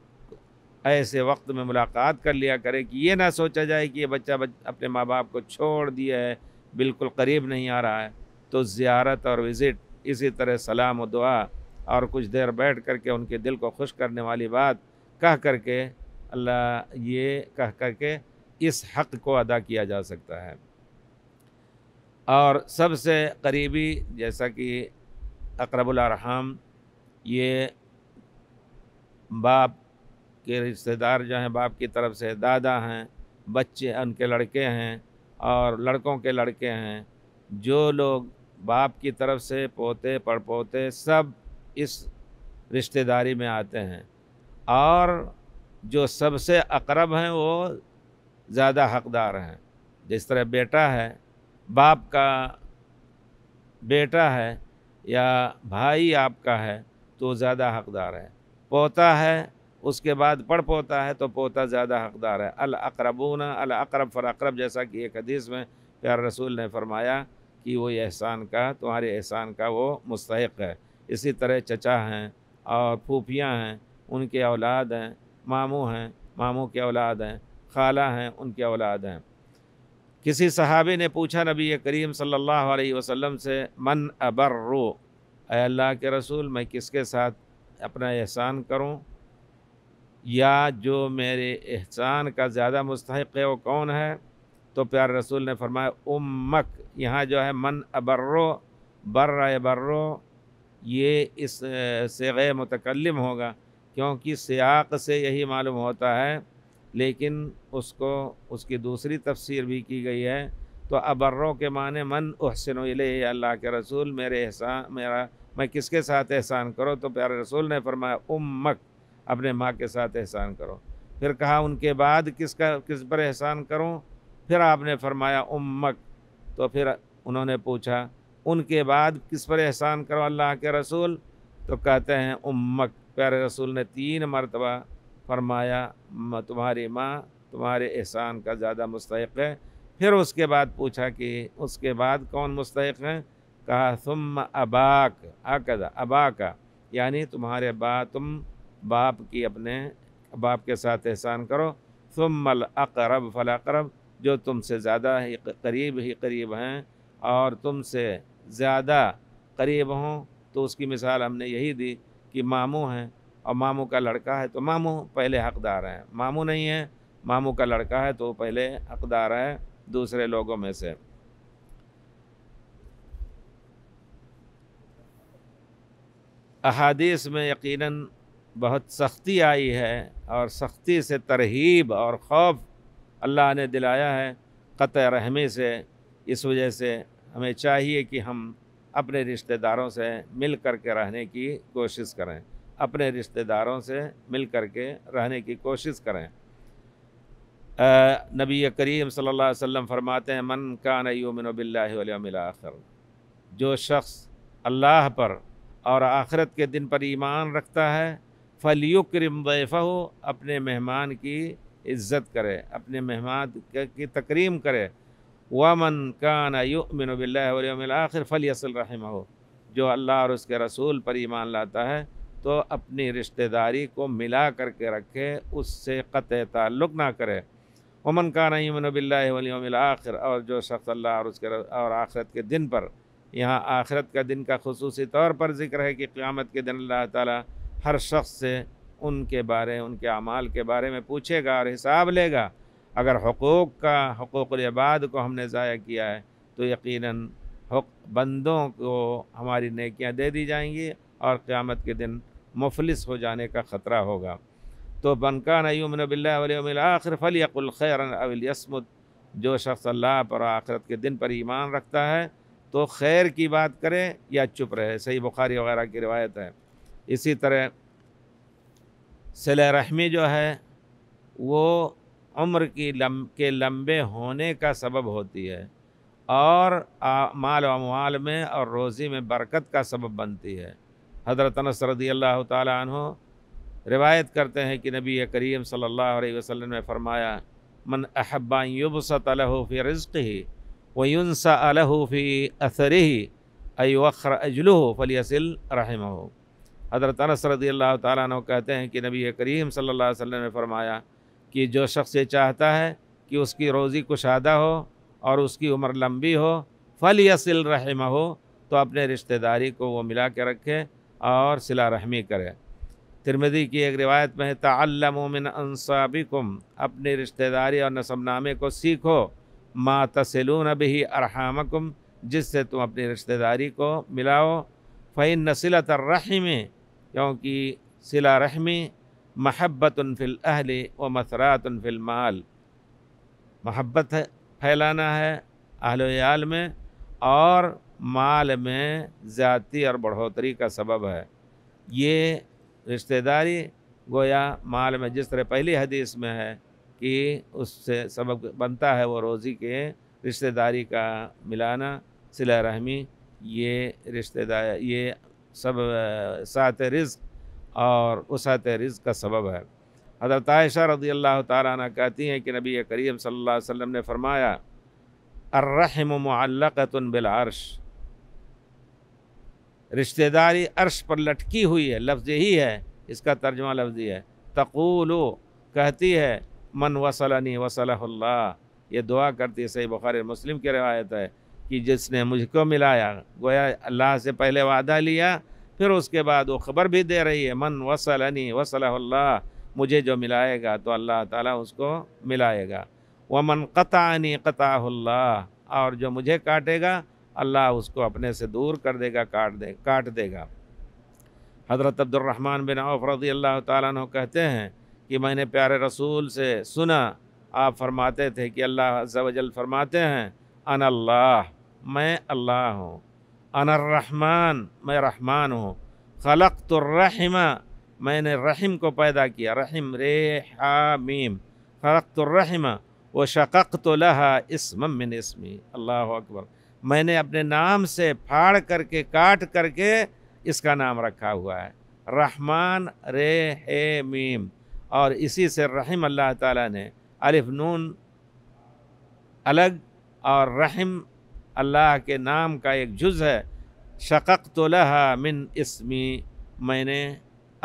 ऐसे वक्त में मुलाकात कर लिया करे कि ये ना सोचा जाए कि ये बच्चा अपने माँ बाप को छोड़ दिया है बिल्कुल करीब नहीं आ रहा है तो ज़्यारत और विज़िट इसी तरह सलाम और दुआ और कुछ देर बैठ कर के उनके दिल को खुश करने वाली बात कह कर के अल्लाह ये कह कर के इस हक़ को अदा किया जा सकता है और सबसे करीबी जैसा कि अकरबुलरहम ये बाप के रिश्तेदार जो हैं बाप की तरफ से दादा हैं बच्चे उनके लड़के हैं और लड़कों के लड़के हैं जो लोग बाप की तरफ से पोते पड़पोते सब इस रिश्तेदारी में आते हैं और जो सबसे अकरब हैं वो ज़्यादा हकदार हैं जिस तरह बेटा है बाप का बेटा है या भाई आपका है तो ज़्यादा हकदार है पोता है उसके बाद पड़ पोता है तो पोता ज़्यादा हकदार है अल अकरबूना अल अकरब फ़र अकरब जैसा कि एक हदीस में प्यार रसूल ने फरमाया कि वो एहसान का तुम्हारे एहसान का वो मुस्तक है इसी तरह चचा हैं और फूफियाँ हैं उनके औलाद हैं मामू हैं मामू के औलाद हैं खाला हैं उनके औलाद हैं किसी सहाबी ने पूछा नबी करीम सल्लल्लाहु अलैहि वसल्लम से मन अबर रो अल्लाह के रसूल मैं किसके साथ अपना एहसान करूं या जो मेरे एहसान का ज़्यादा मुस्तक है वो कौन है तो प्यार रसूल ने फरमाया उम्मक यहाँ जो है मन अबर्रो बर्र बर्रो ये इस से गै मतकलम होगा क्योंकि सियाक से यही मालूम होता है लेकिन उसको उसकी दूसरी तफसीर भी की गई है तो अबर्रो के माने मन उहसन अल्लाह के रसूल मेरे एहसान मेरा मैं किसके साथ एहसान करो तो प्यारे रसूल ने फरमाया उम्मक अपने माँ के साथ एहसान करो फिर कहा उनके बाद किसका किस पर एहसान करूँ फिर आपने फरमाया उम्मक तो फिर उन्होंने पूछा उनके बाद किस पर एहसान करो अल्लाह के रसूल तो कहते हैं उम्मक प्यारे रसूल ने तीन मरतबा फरमाया तुम्हारी माँ तुम्हारे एहसान का ज़्यादा मुस्तक है फिर उसके बाद पूछा कि उसके बाद कौन मुस्तक हैं कहा तुम अबाक आकदा अबाका यानी तुम्हारे बा तुम बाप की अपने बाप के साथ एहसान करो तुम अल अकरब फल अकरब जो तुमसे ज़्यादा ही करीब ही करीब हैं और तुमसे ज़्यादा करीब हों तो उसकी मिसाल हमने यही दी कि मामू हैं और मामू का लड़का है तो मामू पहले हकदार हैं मामू नहीं है मामू का लड़का है तो पहले हकदार है दूसरे लोगों में से अहादीस में यकीनन बहुत सख्ती आई है और सख्ती से तरहीब और खौफ अल्लाह ने दिलाया है क़त रहमे से इस वजह से हमें चाहिए कि हम अपने रिश्तेदारों से मिल कर के रहने की कोशिश करें अपने रिश्तेदारों से मिल कर के रहने की कोशिश करें नबी करीम सल्लल्लाहु अलैहि वसल्लम फरमाते हैं मन का नयूमिन बिल्लाखर जो शख्स अल्लाह पर और आखरत के दिन पर ईमान रखता है फलियुक्रिम वैफ़ अपने मेहमान की इज़्ज़त करे अपने मेहमान की तकरीम करे वमन कान युमिन बिल्लाखिर फ़लियासल रहम हो जो अल्लाह और उसके रसूल पर ईमान लाता है तो अपनी रिश्तेदारी को मिला करके रखे उससे क़त ताल्लुक़ ना करे वमन कान युमिन आखिर और जो शख्स अल्लाह और उसके और आखिरत के दिन पर यहाँ आखिरत का दिन का खसूसी तौर पर जिक्र है कि क़्यामत के दिन अल्लाह ताली हर शख्स से उनके बारे उनके अमाल के बारे में पूछेगा और हिसाब लेगा अगर हकूक़ का हकूक़बाद को हमने ज़ाया किया है तो यकीन बंदों को हमारी नकियाँ दे दी जाएंगी और क़्यामत के दिन मुफलिस हो जाने का ख़तरा होगा तो बनका अयुमन बिल्लाखिर फ़लियकुल खैर अवलयसमत जो शख्स अल्लाह पर आखरत के दिन पर ईमान रखता है तो खैर की बात करे या चुप रहे सही बुखारी वगैरह की रिवायत है इसी तरह सिल रहमी जो है वो उम्र की लम के लंबे होने का सबब होती है और आ, माल अमवाल में और रोज़ी में बरकत का सबब बनती है हज़रत नसरदी अल्लाह तु रिवायत करते हैं कि नबी करीम सल्लल्लाहु अलैहि वसल्लम ने फरमाया मन अहब्बा युबसतलहफ़ी रज़्क़ ही वयुनसा अलहफ़ी असर ही अयवखर अजलू फलियासिल रहम हज़रत अनस रदी अल्लाह ताली कहते हैं कि नबी करीम सल्लल्लाहु अलैहि वसल्लम ने फरमाया कि जो शख्स ये चाहता है कि उसकी रोज़ी कुशादा हो और उसकी उम्र लंबी हो फल या सिल रहम हो तो अपने रिश्तेदारी को वो मिला के रखे और सिला रहमी करे तिरमदी की एक रिवायत में है अनसाबिकुम अपनी रिश्तेदारी और नसबनामे को सीखो माँ तसलून भी अरहामकुम जिससे तुम अपनी रिश्तेदारी को मिलाओ फ़ैन नसिलत रही क्योंकि सिला रहमी महब्बत फिल अहल व मसरात फिल माल महब्बत फैलाना है अहलोयाल में और माल में ज़्यादती और बढ़ोतरी का सबब है ये रिश्तेदारी गोया माल में जिस तरह पहली हदीस में है कि उससे सबब बनता है वो रोज़ी के रिश्तेदारी का मिलाना सिला रहमी ये रिश्तेदार ये सब सात रिज़ और उसत रिज़ का सबब है हजरत आयशा रदी अल्लाह तारा कहती हैं कि नबी करीम सल्लल्लाहु अलैहि वसल्लम ने फ़रमाया अर्रहम बिल अर्श रिश्तेदारी अर्श पर लटकी हुई है लफ्ज़ यही है इसका तर्जमा लफ्ज़ है तकूल कहती है मन वसलनी वसल्ला ये दुआ करती है सही बुखार मुस्लिम की रवायत है कि जिसने मुझको मिलाया गोया अल्लाह से पहले वादा लिया फिर उसके बाद वो ख़बर भी दे रही है मन वसलनी वसल्ला मुझे जो मिलाएगा तो अल्लाह ताला उसको मिलाएगा व मन कतानी कताहुल्ला और जो मुझे काटेगा अल्लाह उसको अपने से दूर कर देगा काट दे काट देगा हज़रत अब्दुलरहमान बिन औफ रदी अल्लाह तु कहते हैं कि मैंने प्यारे रसूल से सुना आप फरमाते थे कि अल्लाह वजल फरमाते हैं अनल्लाह मैं अल्लाह हूँ अनर्रहमान मैं रहमान हूँ खलक तो मैंने रहम को पैदा किया रहम रे हामीम खलक तो रहमा व शक़ तो लहा मिन इसमी अल्लाह अकबर मैंने अपने नाम से फाड़ करके काट करके इसका नाम रखा हुआ है रहमान रे हे मीम और इसी से रहीम अल्लाह ताला ने अलिफ नून अलग और रहीम अल्लाह के नाम का एक जुज़ है शक़ तो मिन इसमी मैंने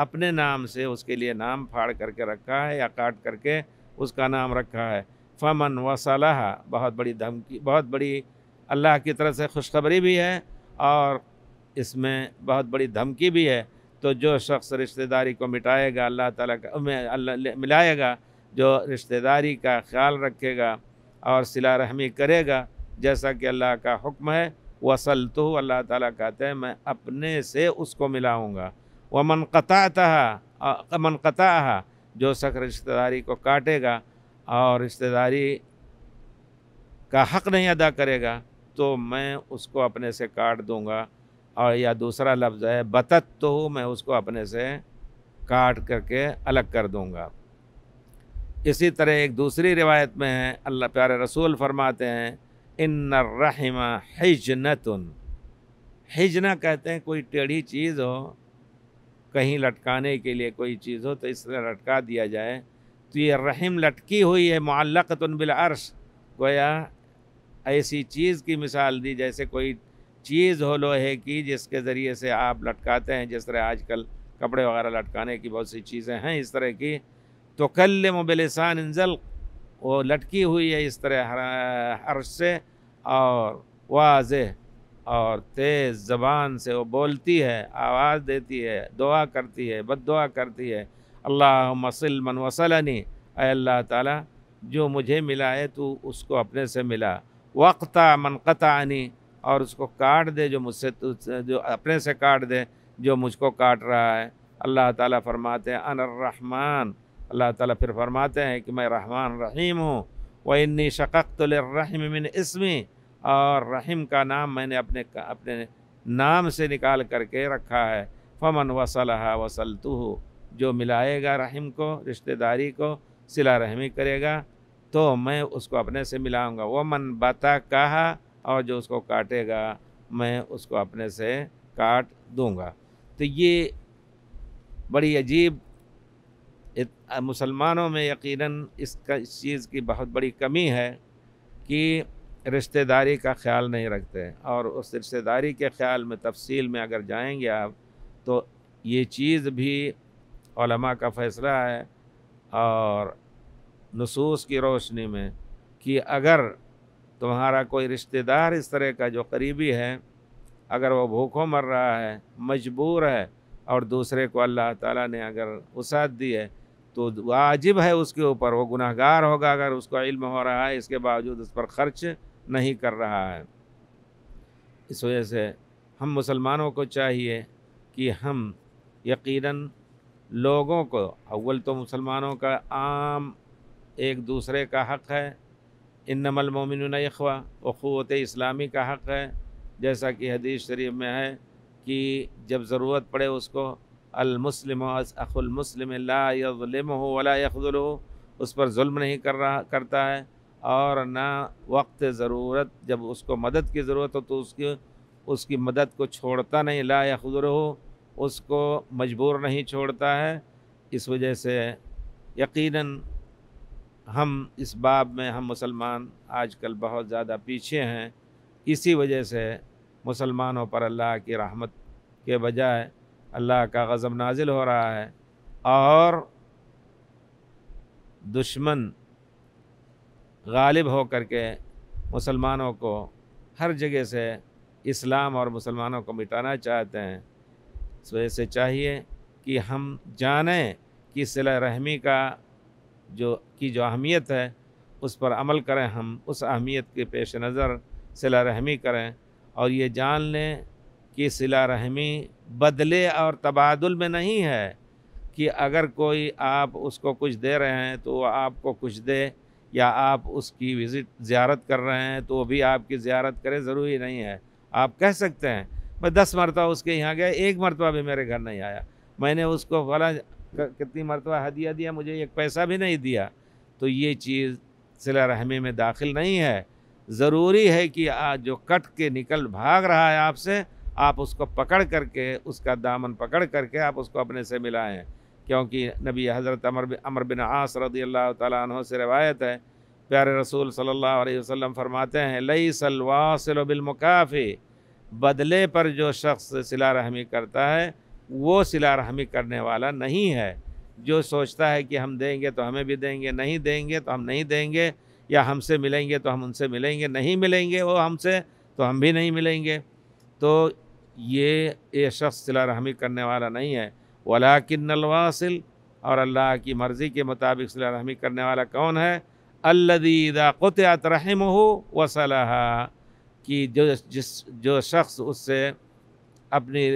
अपने नाम से उसके लिए नाम फाड़ करके रखा है या काट करके उसका नाम रखा है फमन वसलह बहुत बड़ी धमकी बहुत बड़ी अल्लाह की तरफ से खुशखबरी भी है और इसमें बहुत बड़ी धमकी भी है तो जो शख्स रिश्तेदारी को मिटाएगा अल्लाह ताला का अल्लाह मिलाएगा जो रिश्तेदारी का ख्याल रखेगा और सिला रहमी करेगा जैसा कि अल्लाह का हुक्म है वसल तो अल्लाह ताला कहते हैं मैं अपने से उसको मिलाऊँगा व मनक़ता मनक़ता जो शख्स रिश्तेदारी को काटेगा और रिश्तेदारी का हक़ नहीं अदा करेगा तो मैं उसको अपने से काट दूंगा और या दूसरा लफ्ज़ है बतत तो मैं उसको अपने से काट करके अलग कर दूंगा इसी तरह एक दूसरी रिवायत में है अल्लाह प्यारे रसूल फरमाते हैं इन रहमा हिजनतन हिजना कहते हैं कोई टेढ़ी चीज़ हो कहीं लटकाने के लिए कोई चीज़ हो तो इसलिए लटका दिया जाए तो ये रहम लटकी हुई है बिल बिलअर्श गोया ऐसी चीज़ की मिसाल दी जैसे कोई चीज़ हो लोहे की जिसके ज़रिए से आप लटकाते हैं जिस तरह आजकल कपड़े वगैरह लटकाने की बहुत सी चीज़ें हैं इस तरह की तो कल मुबिलसान इंजल्क वो लटकी हुई है इस तरह हर से और वाज और तेज़ ज़बान से वो बोलती है आवाज़ देती है दुआ करती है बद दुआ करती है अल्लाह मसल मन वसलनी अल्लाह ताला जो मुझे मिला है तू उसको अपने से मिला वक्ता मन आनी और उसको काट दे जो मुझसे जो अपने से काट दे जो मुझको काट रहा है अल्लाह ताला फरमाते हैं अनर्रहमान अल्लाह ताला फिर फरमाते हैं कि मैं रहमान रहीम हूँ व इन्नी शक़तरहम मिन इसमी और रहीम का नाम मैंने अपने अपने नाम से निकाल करके रखा है फमन वसल वसलतू जो मिलाएगा रहीम को रिश्तेदारी को सिला रहमी करेगा तो मैं उसको अपने से मिलाऊंगा वो मन बता कहा और जो उसको काटेगा मैं उसको अपने से काट दूंगा तो ये बड़ी अजीब मुसलमानों में यकीनन इसका इस चीज़ की बहुत बड़ी कमी है कि रिश्तेदारी का ख्याल नहीं रखते और उस रिश्तेदारी के ख्याल में तफसील में अगर जाएंगे आप तो ये चीज़ भी का फ़ैसला है और नसूस की रोशनी में कि अगर तुम्हारा कोई रिश्तेदार इस तरह का जो करीबी है अगर वो भूखों मर रहा है मजबूर है और दूसरे को अल्लाह ताला ने अगर उसाद दी है तो वाजिब है उसके ऊपर वो गुनाहगार होगा अगर उसको इल्म हो रहा है इसके बावजूद उस पर ख़र्च नहीं कर रहा है इस वजह से हम मुसलमानों को चाहिए कि हम यकीनन लोगों को अव्वल तो मुसलमानों का आम एक दूसरे का हक़ है इन नमल मोमिन अखवा इस्लामी का हक़ है जैसा कि हदीस शरीफ में है कि जब ज़रूरत पड़े उसको अलमुस्लिम अखुलमस्लिम लाजलम हो वला यखल हो उस पर म नहीं कर रहा करता है और ना वक्त ज़रूरत जब उसको मदद की ज़रूरत हो तो उसकी उसकी मदद को छोड़ता नहीं ला यखल हो उसको मजबूर नहीं छोड़ता है इस वजह से यकीन हम इस बाब में हम मुसलमान आज कल बहुत ज़्यादा पीछे हैं इसी वजह से मुसलमानों पर अल्लाह की रहमत के बजाय अल्लाह का गज़ब नाजिल हो रहा है और दुश्मन गालिब हो कर के मुसलमानों को हर जगह से इस्लाम और मुसलमानों को मिटाना चाहते हैं सो ऐसे चाहिए कि हम जानें कि सिला रहमी का जो की जो अहमियत है उस पर अमल करें हम उस अहमियत के पेश नज़र सिला रहमी करें और ये जान लें कि सिला रहमी बदले और तबादुल में नहीं है कि अगर कोई आप उसको कुछ दे रहे हैं तो वो आपको कुछ दे या आप उसकी विज़िट ज़्यारत कर रहे हैं तो वो भी आपकी ज़्यारत करे ज़रूरी नहीं है आप कह सकते हैं मैं दस मरतबा उसके यहाँ गया एक मरतबा भी मेरे घर नहीं आया मैंने उसको फला कितनी मरतबा हदिया दिया मुझे एक पैसा भी नहीं दिया तो ये चीज़ सिला रहमी में दाखिल नहीं है ज़रूरी है कि आज जो कट के निकल भाग रहा है आपसे आप उसको पकड़ करके उसका दामन पकड़ करके आप उसको अपने से मिलाएं क्योंकि नबी हज़रत अमर अमर बिन आस रदी अल्लाह तह से रवायत है प्यारे रसूल सल्लल्लाहु अलैहि वसल्लम फरमाते हैं लई सलवासिल बदले पर जो शख्स सिला रहमी करता है वो सिला रहमी करने वाला नहीं है जो सोचता है कि हम देंगे तो हमें भी देंगे नहीं देंगे तो हम नहीं देंगे या हमसे मिलेंगे तो हम उनसे मिलेंगे नहीं मिलेंगे वो हमसे तो हम भी नहीं मिलेंगे तो ये ये शख्स सिला रहमी करने वाला नहीं है वला नलवासिल और अल्लाह की मर्ज़ी के मुताबिक सिला रहमी करने वाला कौन है अल्लदीदा क़ुतियात रहम हो वसलहा कि जो जिस जो शख्स उससे अपनी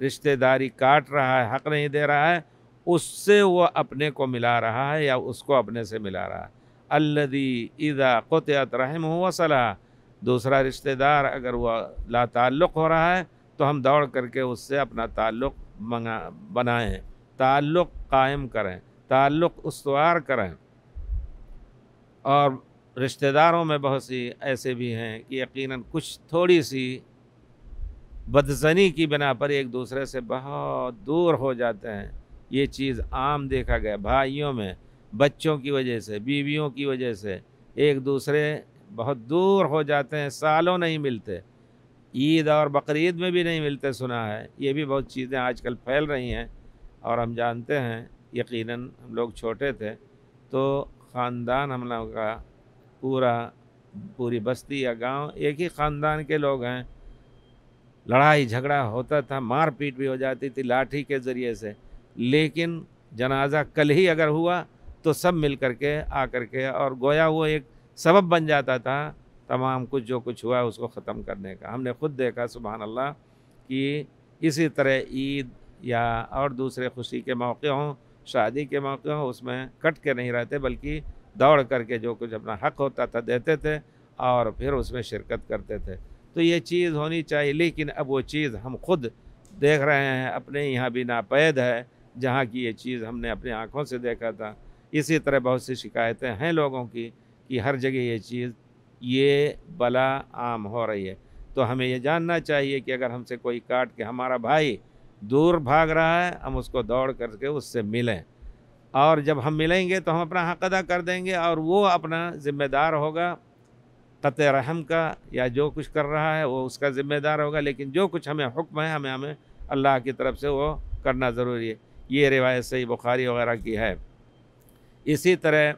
रिश्तेदारी काट रहा है हक़ नहीं दे रहा है उससे वो अपने को मिला रहा है या उसको अपने से मिला रहा है अल्लदी इदा क़ुतियात रहम हो वसलहा दूसरा रिश्तेदार अगर वह लाताल्लुक़ हो रहा है तो हम दौड़ करके उससे अपना ताल्लुक़ मंगा बनाएँ ताल्लुक़ कायम करें ताल्लुक़ उसवार करें और रिश्तेदारों में बहुत सी ऐसे भी हैं कि यकीनन कुछ थोड़ी सी बदजनी की बिना पर एक दूसरे से बहुत दूर हो जाते हैं ये चीज़ आम देखा गया भाइयों में बच्चों की वजह से बीवियों की वजह से एक दूसरे बहुत दूर हो जाते हैं सालों नहीं मिलते ईद और बकरीद में भी नहीं मिलते सुना है ये भी बहुत चीज़ें आजकल फैल रही हैं और हम जानते हैं यकीनन हम लोग छोटे थे तो ख़ानदान हम लोगों का पूरा पूरी बस्ती या गांव एक ही ख़ानदान के लोग हैं लड़ाई झगड़ा होता था मारपीट भी हो जाती थी लाठी के ज़रिए से लेकिन जनाजा कल ही अगर हुआ तो सब मिल कर के आ कर के और गोया वो एक सबब बन जाता था तमाम कुछ जो कुछ हुआ है उसको ख़त्म करने का हमने खुद देखा सुबह अल्लाह कि इसी तरह ईद या और दूसरे खुशी के मौके हों शादी के मौके हों उसमें कट के नहीं रहते बल्कि दौड़ करके जो कुछ अपना हक होता था देते थे और फिर उसमें शिरकत करते थे तो ये चीज़ होनी चाहिए लेकिन अब वो चीज़ हम खुद देख रहे हैं अपने यहाँ भी नापैद है जहाँ की ये चीज़ हमने अपनी आँखों से देखा था इसी तरह बहुत सी शिकायतें हैं लोगों की कि हर जगह ये चीज़ ये बला आम हो रही है तो हमें यह जानना चाहिए कि अगर हमसे कोई काट के हमारा भाई दूर भाग रहा है हम उसको दौड़ करके उससे मिलें और जब हम मिलेंगे तो हम अपना हक अदा कर देंगे और वो अपना ज़िम्मेदार होगा क़त रहम का या जो कुछ कर रहा है वो उसका ज़िम्मेदार होगा लेकिन जो कुछ हमें हुक्म है हमें हमें अल्लाह की तरफ से वो करना ज़रूरी है ये रिवायत सही बुखारी वगैरह की है इसी तरह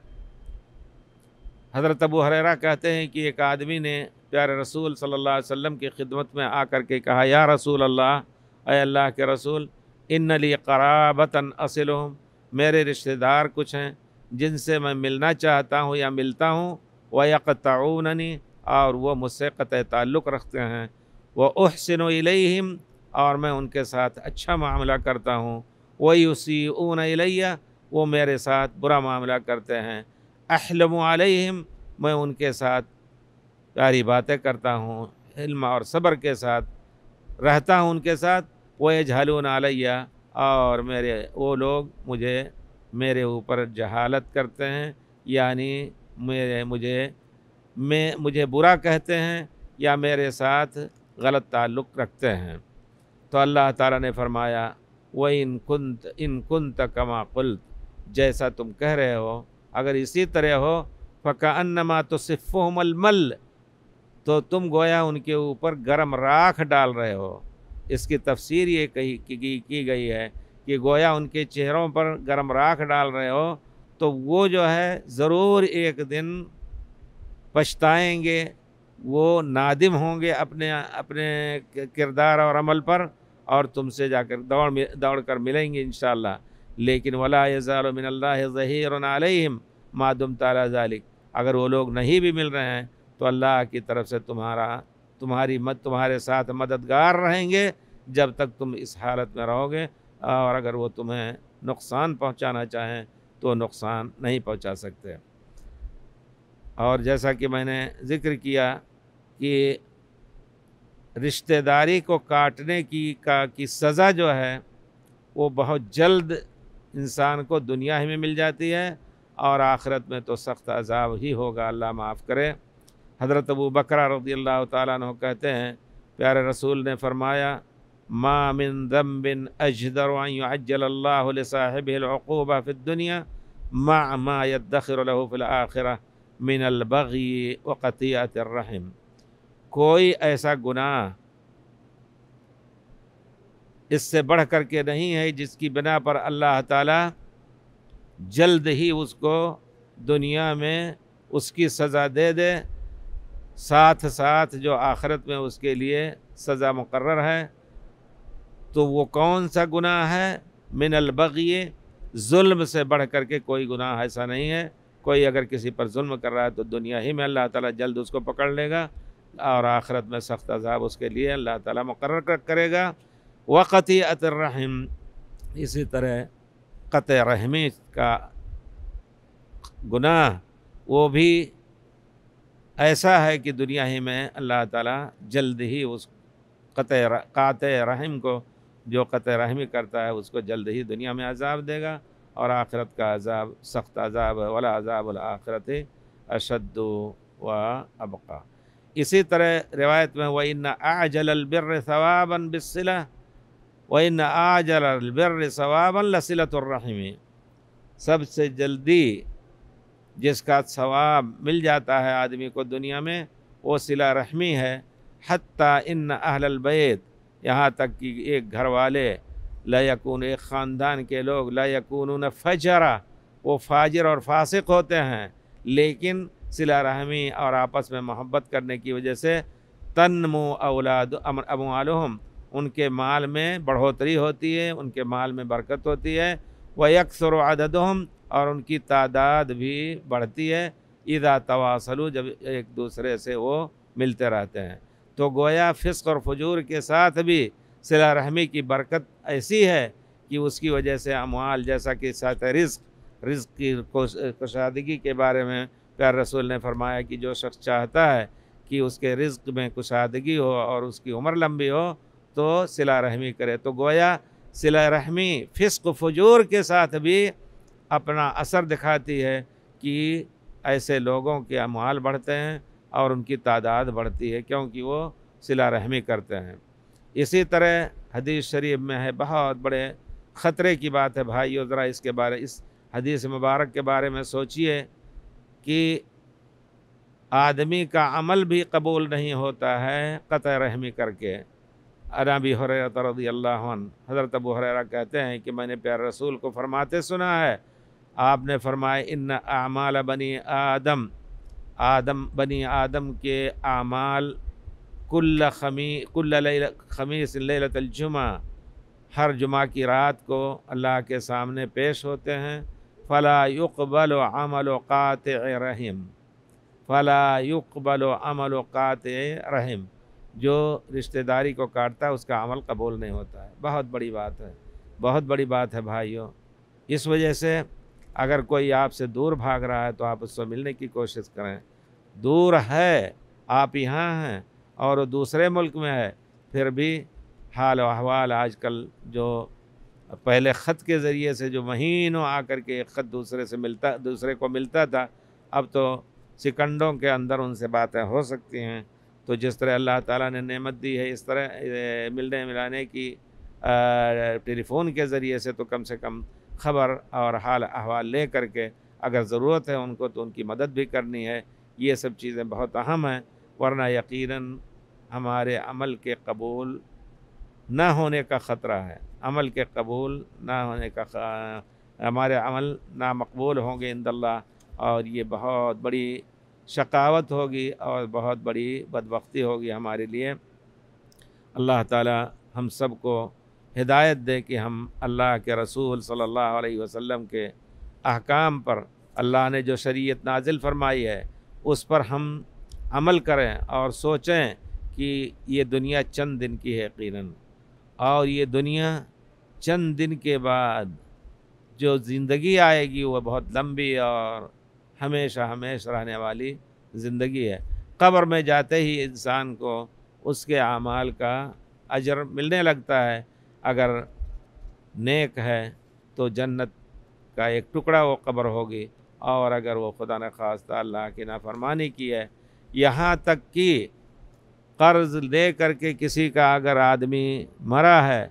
हज़रत अबू हरेरा कहते हैं कि एक आदमी ने प्यारे रसूल सल्लल्लाहु अलैहि वसल्लम की खिदमत में आकर के कहा या रसूल अल्लाह अय अल्लाह के रसूल इन अली कराबतन असलहम मेरे रिश्तेदार कुछ हैं जिनसे मैं मिलना चाहता हूँ या मिलता हूँ व यकताऊननी और वह मुझसे कत ताल्लुक़ रखते हैं वह उहसिन इलैहिम और मैं उनके साथ अच्छा मामला करता हूँ वही उसी ऊन इलैया वो मेरे साथ बुरा मामला करते हैं अहलम अलैहिम मैं उनके साथ प्यारी बातें करता हूँ हिल्म और सब्र के साथ रहता हूँ उनके साथ वो झालून आलिया और मेरे वो लोग मुझे मेरे ऊपर जहालत करते हैं यानी मेरे मुझे मैं मुझे बुरा कहते हैं या मेरे साथ गलत ताल्लुक़ रखते हैं तो अल्लाह ताला ने फरमाया वह इन कुंत इन कुंत कमा कुल जैसा तुम कह रहे हो अगर इसी तरह हो फ़का अन्नमा तो सिफ मल तो तुम गोया उनके ऊपर गर्म राख डाल रहे हो इसकी तफसीर ये कही की, की, की गई है कि गोया उनके चेहरों पर गर्म राख डाल रहे हो तो वो जो है ज़रूर एक दिन पछताएंगे वो नादिम होंगे अपने अपने किरदार और अमल पर और तुमसे जाकर दौड़ दौड़ कर मिलेंगे इन लेकिन वला यज़ालमिन ज़हीर आलम मादुम तारा जालिक अगर वो लोग नहीं भी मिल रहे हैं तो अल्लाह की तरफ से तुम्हारा तुम्हारी मत तुम्हारे साथ मददगार रहेंगे जब तक तुम इस हालत में रहोगे और अगर वो तुम्हें नुकसान पहुंचाना चाहें तो नुकसान नहीं पहुंचा सकते और जैसा कि मैंने ज़िक्र किया कि रिश्तेदारी को काटने की का की सज़ा जो है वो बहुत जल्द इंसान को दुनिया ही में मिल जाती है और आखिरत में तो सख्त अजाब ही होगा अल्लाह माफ़ करे हज़रत अबू बकर रदी अल्लाह तु कहते हैं प्यारे रसूल ने फरमाया मामिन दम बिन अजदर साहिबूबा फ़िद दुनिया मा मा यदखिरफिल आखिर मिन अलबगी व क़तियात रहम कोई ऐसा गुनाह इससे बढ़ कर के नहीं है जिसकी बिना पर अल्लाह ताला जल्द ही उसको दुनिया में उसकी सज़ा दे दे साथ साथ जो आखरत में उसके लिए सज़ा मुकर है तो वो कौन सा गुनाह है मिन अलबगिए जुल्म से बढ़ कर के कोई गुनाह ऐसा नहीं है कोई अगर किसी पर जुल्म कर रहा है तो दुनिया ही में अल्लाह ताला जल्द उसको पकड़ लेगा और आखरत में सख्त अजाब उसके लिए अल्लाह ताला मुकर करेगा वक़ती अतरहम इसी तरह क़त रहमी का गुनाह वो भी ऐसा है कि दुनिया ही में अल्लाह ताला जल्द ही उस क़त क़ात रहम को जो क़त रहमी करता है उसको जल्द ही दुनिया में अजाब देगा और आखिरत का अजाब सख्त अजाब है वाला अजाब आखिरत अशद व अबका इसी तरह रिवायत में व इन आजल बिर सवाबन बिसला वन आजर बिर सवाबन लसिलतरहमी सबसे जल्दी जिसका सवाब मिल जाता है आदमी को दुनिया में वो सिला रहमी है हती इन अहलबैत यहाँ तक कि एक घर वाले लयकून एक ख़ानदान के लोग लयकून फजरा वो फ़ाजर और फासिक होते हैं लेकिन सिला रहमी और आपस में मोहब्बत करने की वजह से तनमो अवलाद अमर अबू आलम उनके माल में बढ़ोतरी होती है उनके माल में बरकत होती है वह अक्सर आददहम और उनकी तादाद भी बढ़ती है ईदा तवासलू जब एक दूसरे से वो मिलते रहते हैं तो गोया फ़िस्क और फजूर के साथ भी सिला रहमी की बरकत ऐसी है कि उसकी वजह से अमाल जैसा कि साथ रिस्क रिस्क की कुशादगी के बारे में प्यार रसूल ने फरमाया कि जो शख्स चाहता है कि उसके रिस्क में कुशादगी हो और उसकी उम्र लंबी हो तो सिला रहमी करे तो गोया सिला रहमी फिस्क फजूर के साथ भी अपना असर दिखाती है कि ऐसे लोगों के अमाल बढ़ते हैं और उनकी तादाद बढ़ती है क्योंकि वो सिला रहमी करते हैं इसी तरह हदीस शरीफ में है बहुत बड़े ख़तरे की बात है भाई और ज़रा इसके बारे इस हदीस मुबारक के बारे में सोचिए कि आदमी का अमल भी कबूल नहीं होता है क़त रहमी करके अनाबी हर रदी हज़रत अबू हरेरा कहते हैं कि मैंने प्यार रसूल को फरमाते सुना है आपने फरमाए इन आमाल बनी आदम आदम बनी आदम के आमाल कुल खमी कुल खमीस लतलजुमा हर जुमा की रात को अल्लाह के सामने पेश होते हैं फ़लाबल अमल क़ात रहीम फ़लाबल अमल क़ात रहीम जो रिश्तेदारी को काटता है उसका अमल कबूल नहीं होता है बहुत बड़ी बात है बहुत बड़ी बात है भाइयों इस वजह से अगर कोई आपसे दूर भाग रहा है तो आप उससे मिलने की कोशिश करें दूर है आप यहाँ हैं और दूसरे मुल्क में है फिर भी हाल अहवाल आजकल जो पहले ख़त के ज़रिए से जो महीनों आकर के एक ख़त दूसरे से मिलता दूसरे को मिलता था अब तो सिकंडों के अंदर उनसे बातें हो सकती हैं तो जिस तरह अल्लाह ताला ने नेमत दी है इस तरह मिलने मिलाने की टेलीफोन के ज़रिए से तो कम से कम खबर और हाल अहवाल ले करके अगर ज़रूरत है उनको तो उनकी मदद भी करनी है ये सब चीज़ें बहुत अहम हैं वरना यकीनन हमारे अमल के कबूल ना होने का ख़तरा है अमल के कबूल ना होने का हमारे अमल ना मकबूल होंगे इंदल्ला और ये बहुत बड़ी शकावत होगी और बहुत बड़ी बदबख्ती होगी हमारे लिए अल्लाह ताला हम सब को हिदायत दे कि हम अल्लाह के रसूल सल्लल्लाहु अलैहि वसल्लम के अहकाम पर अल्लाह ने जो शरीयत नाजिल फरमाई है उस पर हम अमल करें और सोचें कि ये दुनिया चंद दिन की है यकीन और ये दुनिया चंद दिन के बाद जो ज़िंदगी आएगी वह बहुत लंबी और हमेशा हमेश रहने वाली ज़िंदगी है कब्र में जाते ही इंसान को उसके अमाल का अजर मिलने लगता है अगर नेक है तो जन्नत का एक टुकड़ा वो कब्र होगी और अगर वो खुदा न खास्त अल्लाह की नाफरमानी की है यहाँ तक कि कर्ज ले करके किसी का अगर आदमी मरा है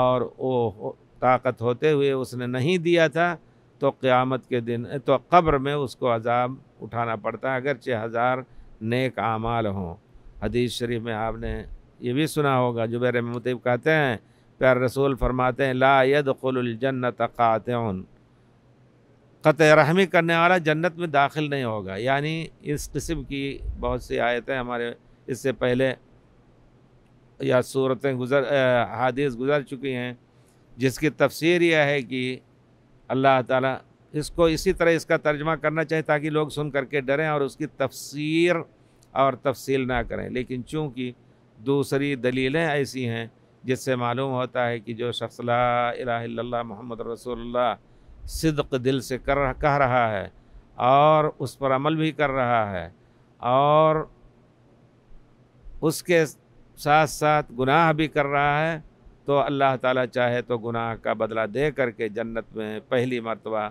और वो ताकत होते हुए उसने नहीं दिया था तो क़्यामत के दिन तो कब्र में उसको अजाब उठाना पड़ता है अगरचे हज़ार नेक आमाल हों हदीस शरीफ में आपने ये भी सुना होगा जुबैर मुतब कहते हैं प्यार रसूल फरमाते हैं ला यदलजन्नत क़ात क़त रहमी करने वाला जन्नत में दाखिल नहीं होगा यानी इस किस्म की बहुत सी आयतें हमारे इससे पहले या सूरतें गुज़र हादिस गुज़र चुकी हैं जिसकी तफसीर यह है कि अल्लाह ताला इसको इसी तरह इसका तर्जमा करना चाहिए ताकि लोग सुन करके डरें और उसकी तफसीर और तफसील ना करें लेकिन चूँकि दूसरी दलीलें ऐसी हैं जिससे मालूम होता है कि जो शख्स ला मोहम्मद रसोल्ला सिद्क दिल से कर कह रहा है और उस पर अमल भी कर रहा है और उसके साथ साथ गुनाह भी कर रहा है तो अल्लाह ताला चाहे तो गुनाह का बदला दे करके जन्नत में पहली मरतबा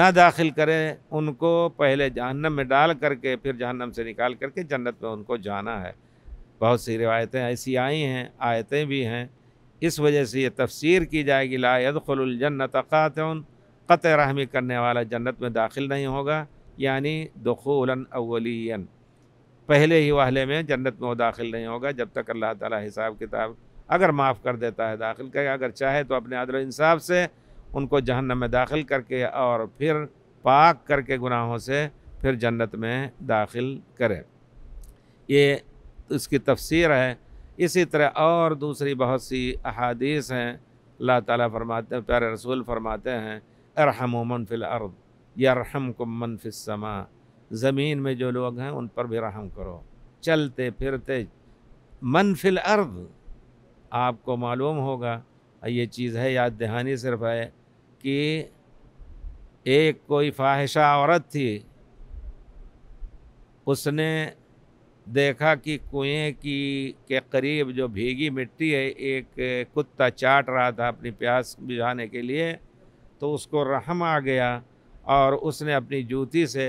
ना दाखिल करें उनको पहले जहन्नम में डाल करके फिर जहन्नम से निकाल करके जन्नत में उनको जाना है बहुत सी रिवायतें ऐसी आई हैं आयतें भी हैं इस वजह से ये तफसीर की जाएगी लायदखलजन्नत क़ातन क़त रहमी करने वाला जन्नत में दाखिल नहीं होगा यानी दखूलन अवलियन पहले ही वाहले में जन्नत में वो दाखिल नहीं होगा जब तक अल्लाह ताला हिसाब किताब अगर माफ़ कर देता है दाखिल करेगा अगर चाहे तो अपने अदल इंसाफ से उनको जहन्नम में दाखिल करके और फिर पाक करके गुनाहों से फिर जन्नत में दाखिल करें ये इसकी तफसीर है इसी तरह और दूसरी बहुत सी अहादीस हैं अल्लाह ताला फरमाते हैं प्यारे रसूल फरमाते हैं अरहम फ़िल अर्द यरहम कुमन समा ज़मीन में जो लोग हैं उन पर भी रहम करो चलते फिरते मनफिल अर्द आपको मालूम होगा ये चीज़ है याद दहानी सिर्फ है कि एक कोई फाहिशा औरत थी उसने देखा कि कुएं की के करीब जो भीगी मिट्टी है एक कुत्ता चाट रहा था अपनी प्यास बुझाने के लिए तो उसको रहम आ गया और उसने अपनी जूती से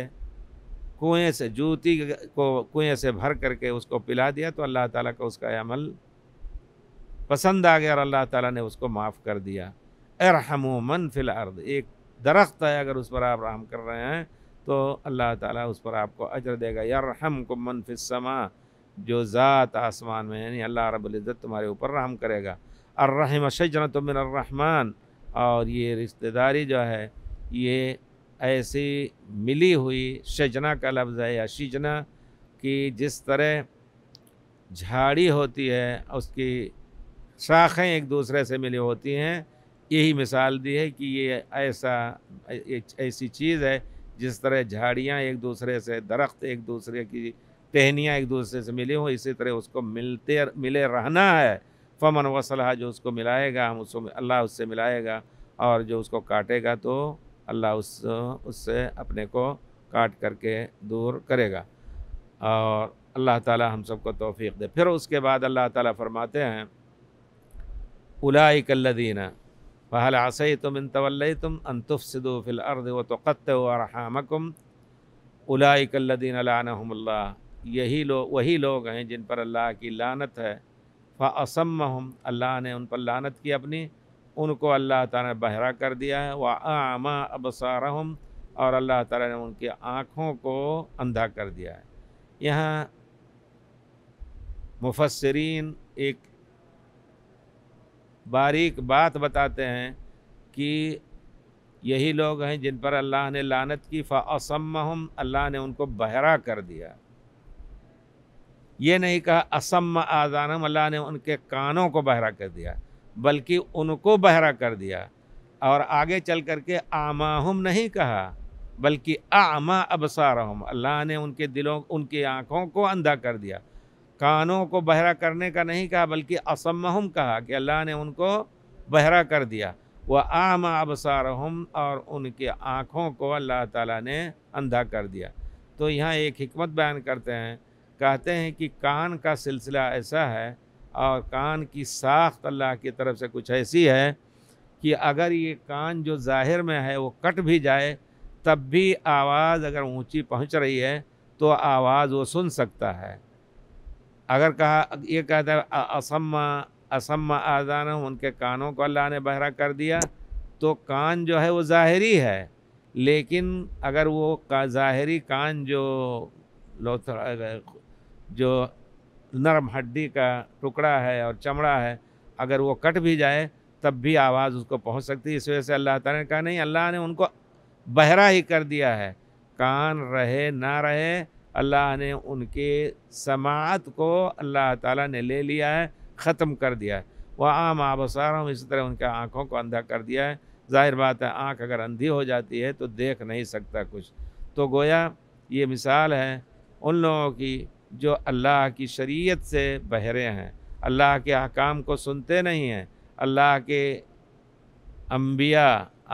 कुएं से जूती को कुएं से भर करके उसको पिला दिया तो अल्लाह ताला का उसका अमल पसंद आ गया और अल्लाह ताला ने उसको माफ़ कर दिया अरहमो मन फिल अर्द एक दरख्त है अगर उस पर आप रहम कर रहे हैं तो अल्लाह ताला उस पर आपको अजर देगा यरहम को मन फिसमा जो ज़ात आसमान में यानी अल्लाह रबुल्ज़त तुम्हारे ऊपर रहम करेगा अर्रहम शजन मिनरहमान और ये रिश्तेदारी जो है ये ऐसी मिली हुई शजना का लफ्ज़ है या शिजना कि जिस तरह झाड़ी होती है उसकी शाखें एक दूसरे से मिली होती हैं यही मिसाल दी है कि ये ऐसा ऐसी चीज़ है जिस तरह झाड़ियाँ एक दूसरे से दरख्त एक दूसरे की टहनियाँ एक दूसरे से मिली हों इसी तरह उसको मिलते मिले रहना है फमन वसलहा जो उसको मिलाएगा हम उसको अल्लाह उससे मिलाएगा और जो उसको काटेगा तो अल्लाह उस उससे अपने को काट करके दूर करेगा और अल्लाह ताला हम सबको तोफ़ी दे फिर उसके बाद अल्लाह ताला फरमाते हैं उलाकल्लदीना फ़हल आसई तुम इन तवल्लई तुम अनतुफ़ सिदोफ़िल अर्द व तोक़त वरहमकुम उलाकल्लदीन लानहमल्ला यही लोग वही लोग हैं जिन पर अल्लाह की लानत है फ़ासम अल्लाह ने उन पर लानत की अपनी उनको अल्लाह ताला ने बहरा कर दिया है व आमा अबसारहम और अल्लाह ताला ने उनकी आँखों को अंधा कर दिया है यहाँ मुफसरीन एक बारीक बात बताते हैं कि यही लोग हैं जिन पर अल्लाह ने लानत की फ़ासम अल्लाह ने उनको बहरा कर दिया ये नहीं कहा असम आज़ानम अल्लाह ने उनके कानों को बहरा कर दिया बल्कि उनको बहरा कर दिया और आगे चल करके आमा हम नहीं कहा बल्कि आमा हम अल्लाह ने उनके दिलों उनकी आँखों को अंधा कर दिया कानों को बहरा करने का नहीं कहा बल्कि असमहम कहा कि अल्लाह ने उनको बहरा कर दिया वह आमा हम और उनके आँखों को अल्लाह ताला ने अंधा कर दिया तो यहाँ एक हमत बयान करते हैं कहते हैं कि कान का सिलसिला ऐसा है और कान की साख्त अल्लाह की तरफ से कुछ ऐसी है कि अगर ये कान जो ज़ाहिर में है वो कट भी जाए तब भी आवाज़ अगर ऊंची पहुंच रही है तो आवाज़ वो सुन सकता है अगर कहा ये कहता है असम्मा असम्मा आज़ान उनके कानों को अल्लाह ने बहरा कर दिया तो कान जो है वो ज़ाहरी है लेकिन अगर वो का ज़ाहरी कान जो जो नरम हड्डी का टुकड़ा है और चमड़ा है अगर वो कट भी जाए तब भी आवाज़ उसको पहुंच सकती है इस वजह से अल्लाह ताला ने कहा नहीं अल्लाह ने उनको बहरा ही कर दिया है कान रहे ना रहे अल्लाह ने उनके समात को अल्लाह ताला ने ले लिया है ख़त्म कर दिया है वह आम आबसारों इसी तरह उनके आँखों को अंधा कर दिया है जाहिर बात है आँख अगर अंधी हो जाती है तो देख नहीं सकता कुछ तो गोया ये मिसाल है उन लोगों की जो अल्लाह की शरीयत से बहरे हैं अल्लाह के अहकाम को सुनते नहीं हैं अल्लाह के अम्बिया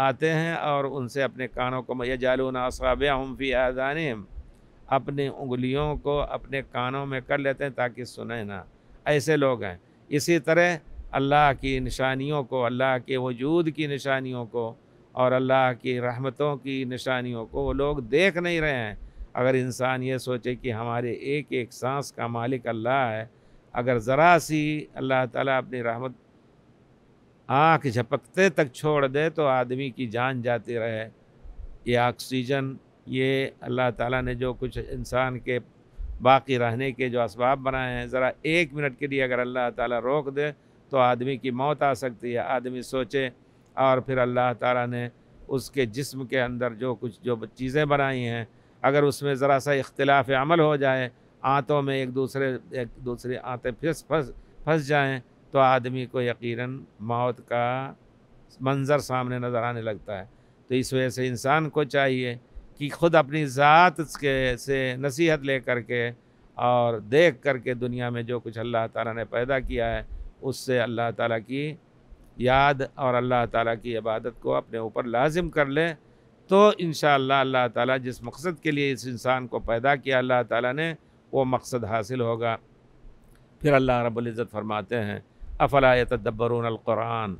आते हैं और उनसे अपने कानों को मैया जालू आसाब हम फ़ी अपनी उंगलियों को अपने कानों में कर लेते हैं ताकि सुने ना ऐसे लोग हैं इसी तरह अल्लाह की निशानियों को अल्लाह के वजूद की निशानियों को और अल्लाह की रहमतों की निशानियों को वो लोग देख नहीं रहे हैं अगर इंसान ये सोचे कि हमारे एक एक सांस का मालिक अल्लाह है अगर ज़रा सी अल्लाह ताला अपनी रहमत आँख झपकते तक छोड़ दे तो आदमी की जान जाती रहे ये ऑक्सीजन ये अल्लाह ताला ने जो कुछ इंसान के बाकी रहने के जो इसबाब बनाए हैं ज़रा एक मिनट के लिए अगर अल्लाह ताला रोक दे तो आदमी की मौत आ सकती है आदमी सोचे और फिर अल्लाह ताला ने उसके जिस्म के अंदर जो कुछ जो चीज़ें बनाई हैं अगर उसमें ज़रा सा इख्तलाफ अमल हो जाए आंतों में एक दूसरे एक दूसरे आते फिस फंस फंस जाएँ तो आदमी को यकीन मौत का मंज़र सामने नज़र आने लगता है तो इस वजह से इंसान को चाहिए कि खुद अपनी ज़ात के से नसीहत ले करके और देख करके दुनिया में जो कुछ अल्लाह ताला ने पैदा किया है उससे अल्लाह ताला की याद और अल्लाह ताला की इबादत को अपने ऊपर लाजिम कर ले तो इन अल्लाह ताला जिस मकसद के लिए इस इंसान को पैदा किया अल्लाह ताला ने वो मकसद हासिल होगा फिर अल्लाह रबुल्ज़त फरमाते हैं अफला तदब्बरून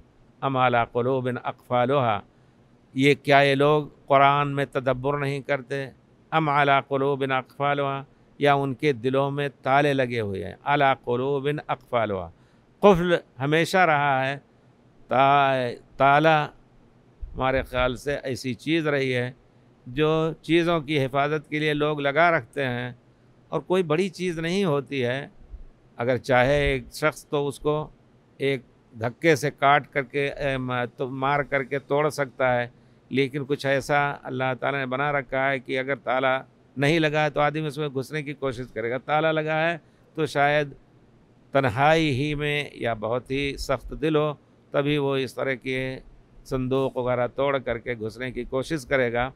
अमाला क़लूबिन अकफ़ालहा ये क्या ये लोग कुरान में तदब्बर नहीं करते अम आला क़लूबिन अकफ़ालहा या उनके दिलों में ताले लगे हुए हैं अला क़लूबिन अकफ़ालहा कुफल हमेशा रहा है ता, ताला हमारे ख्याल से ऐसी चीज़ रही है जो चीज़ों की हिफाजत के लिए लोग लगा रखते हैं और कोई बड़ी चीज़ नहीं होती है अगर चाहे एक शख्स तो उसको एक धक्के से काट करके तो मार करके तोड़ सकता है लेकिन कुछ ऐसा अल्लाह ताला ने बना रखा है कि अगर ताला नहीं लगा है तो आदमी उसमें घुसने की कोशिश करेगा ताला लगा है तो शायद तन्हाई ही में या बहुत ही सख्त दिल हो तभी वो इस तरह के संदूक वगैरह तोड़ करके घुसने की कोशिश करेगा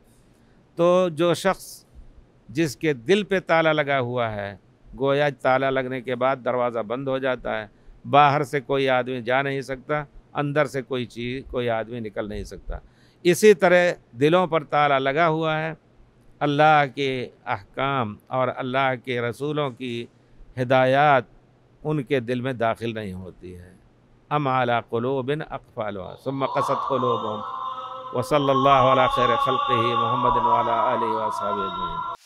तो जो शख्स जिसके दिल पे ताला लगा हुआ है गोया ताला लगने के बाद दरवाज़ा बंद हो जाता है बाहर से कोई आदमी जा नहीं सकता अंदर से कोई चीज़ कोई आदमी निकल नहीं सकता इसी तरह दिलों पर ताला लगा हुआ है अल्लाह के अहकाम और अल्लाह के रसूलों की हिदायत उनके दिल में दाखिल नहीं होती है أم على قلوب أقفالها ثم قست قلوبهم وصلى الله على خير خلقه محمد وعلى آله وأصحابه أجمعين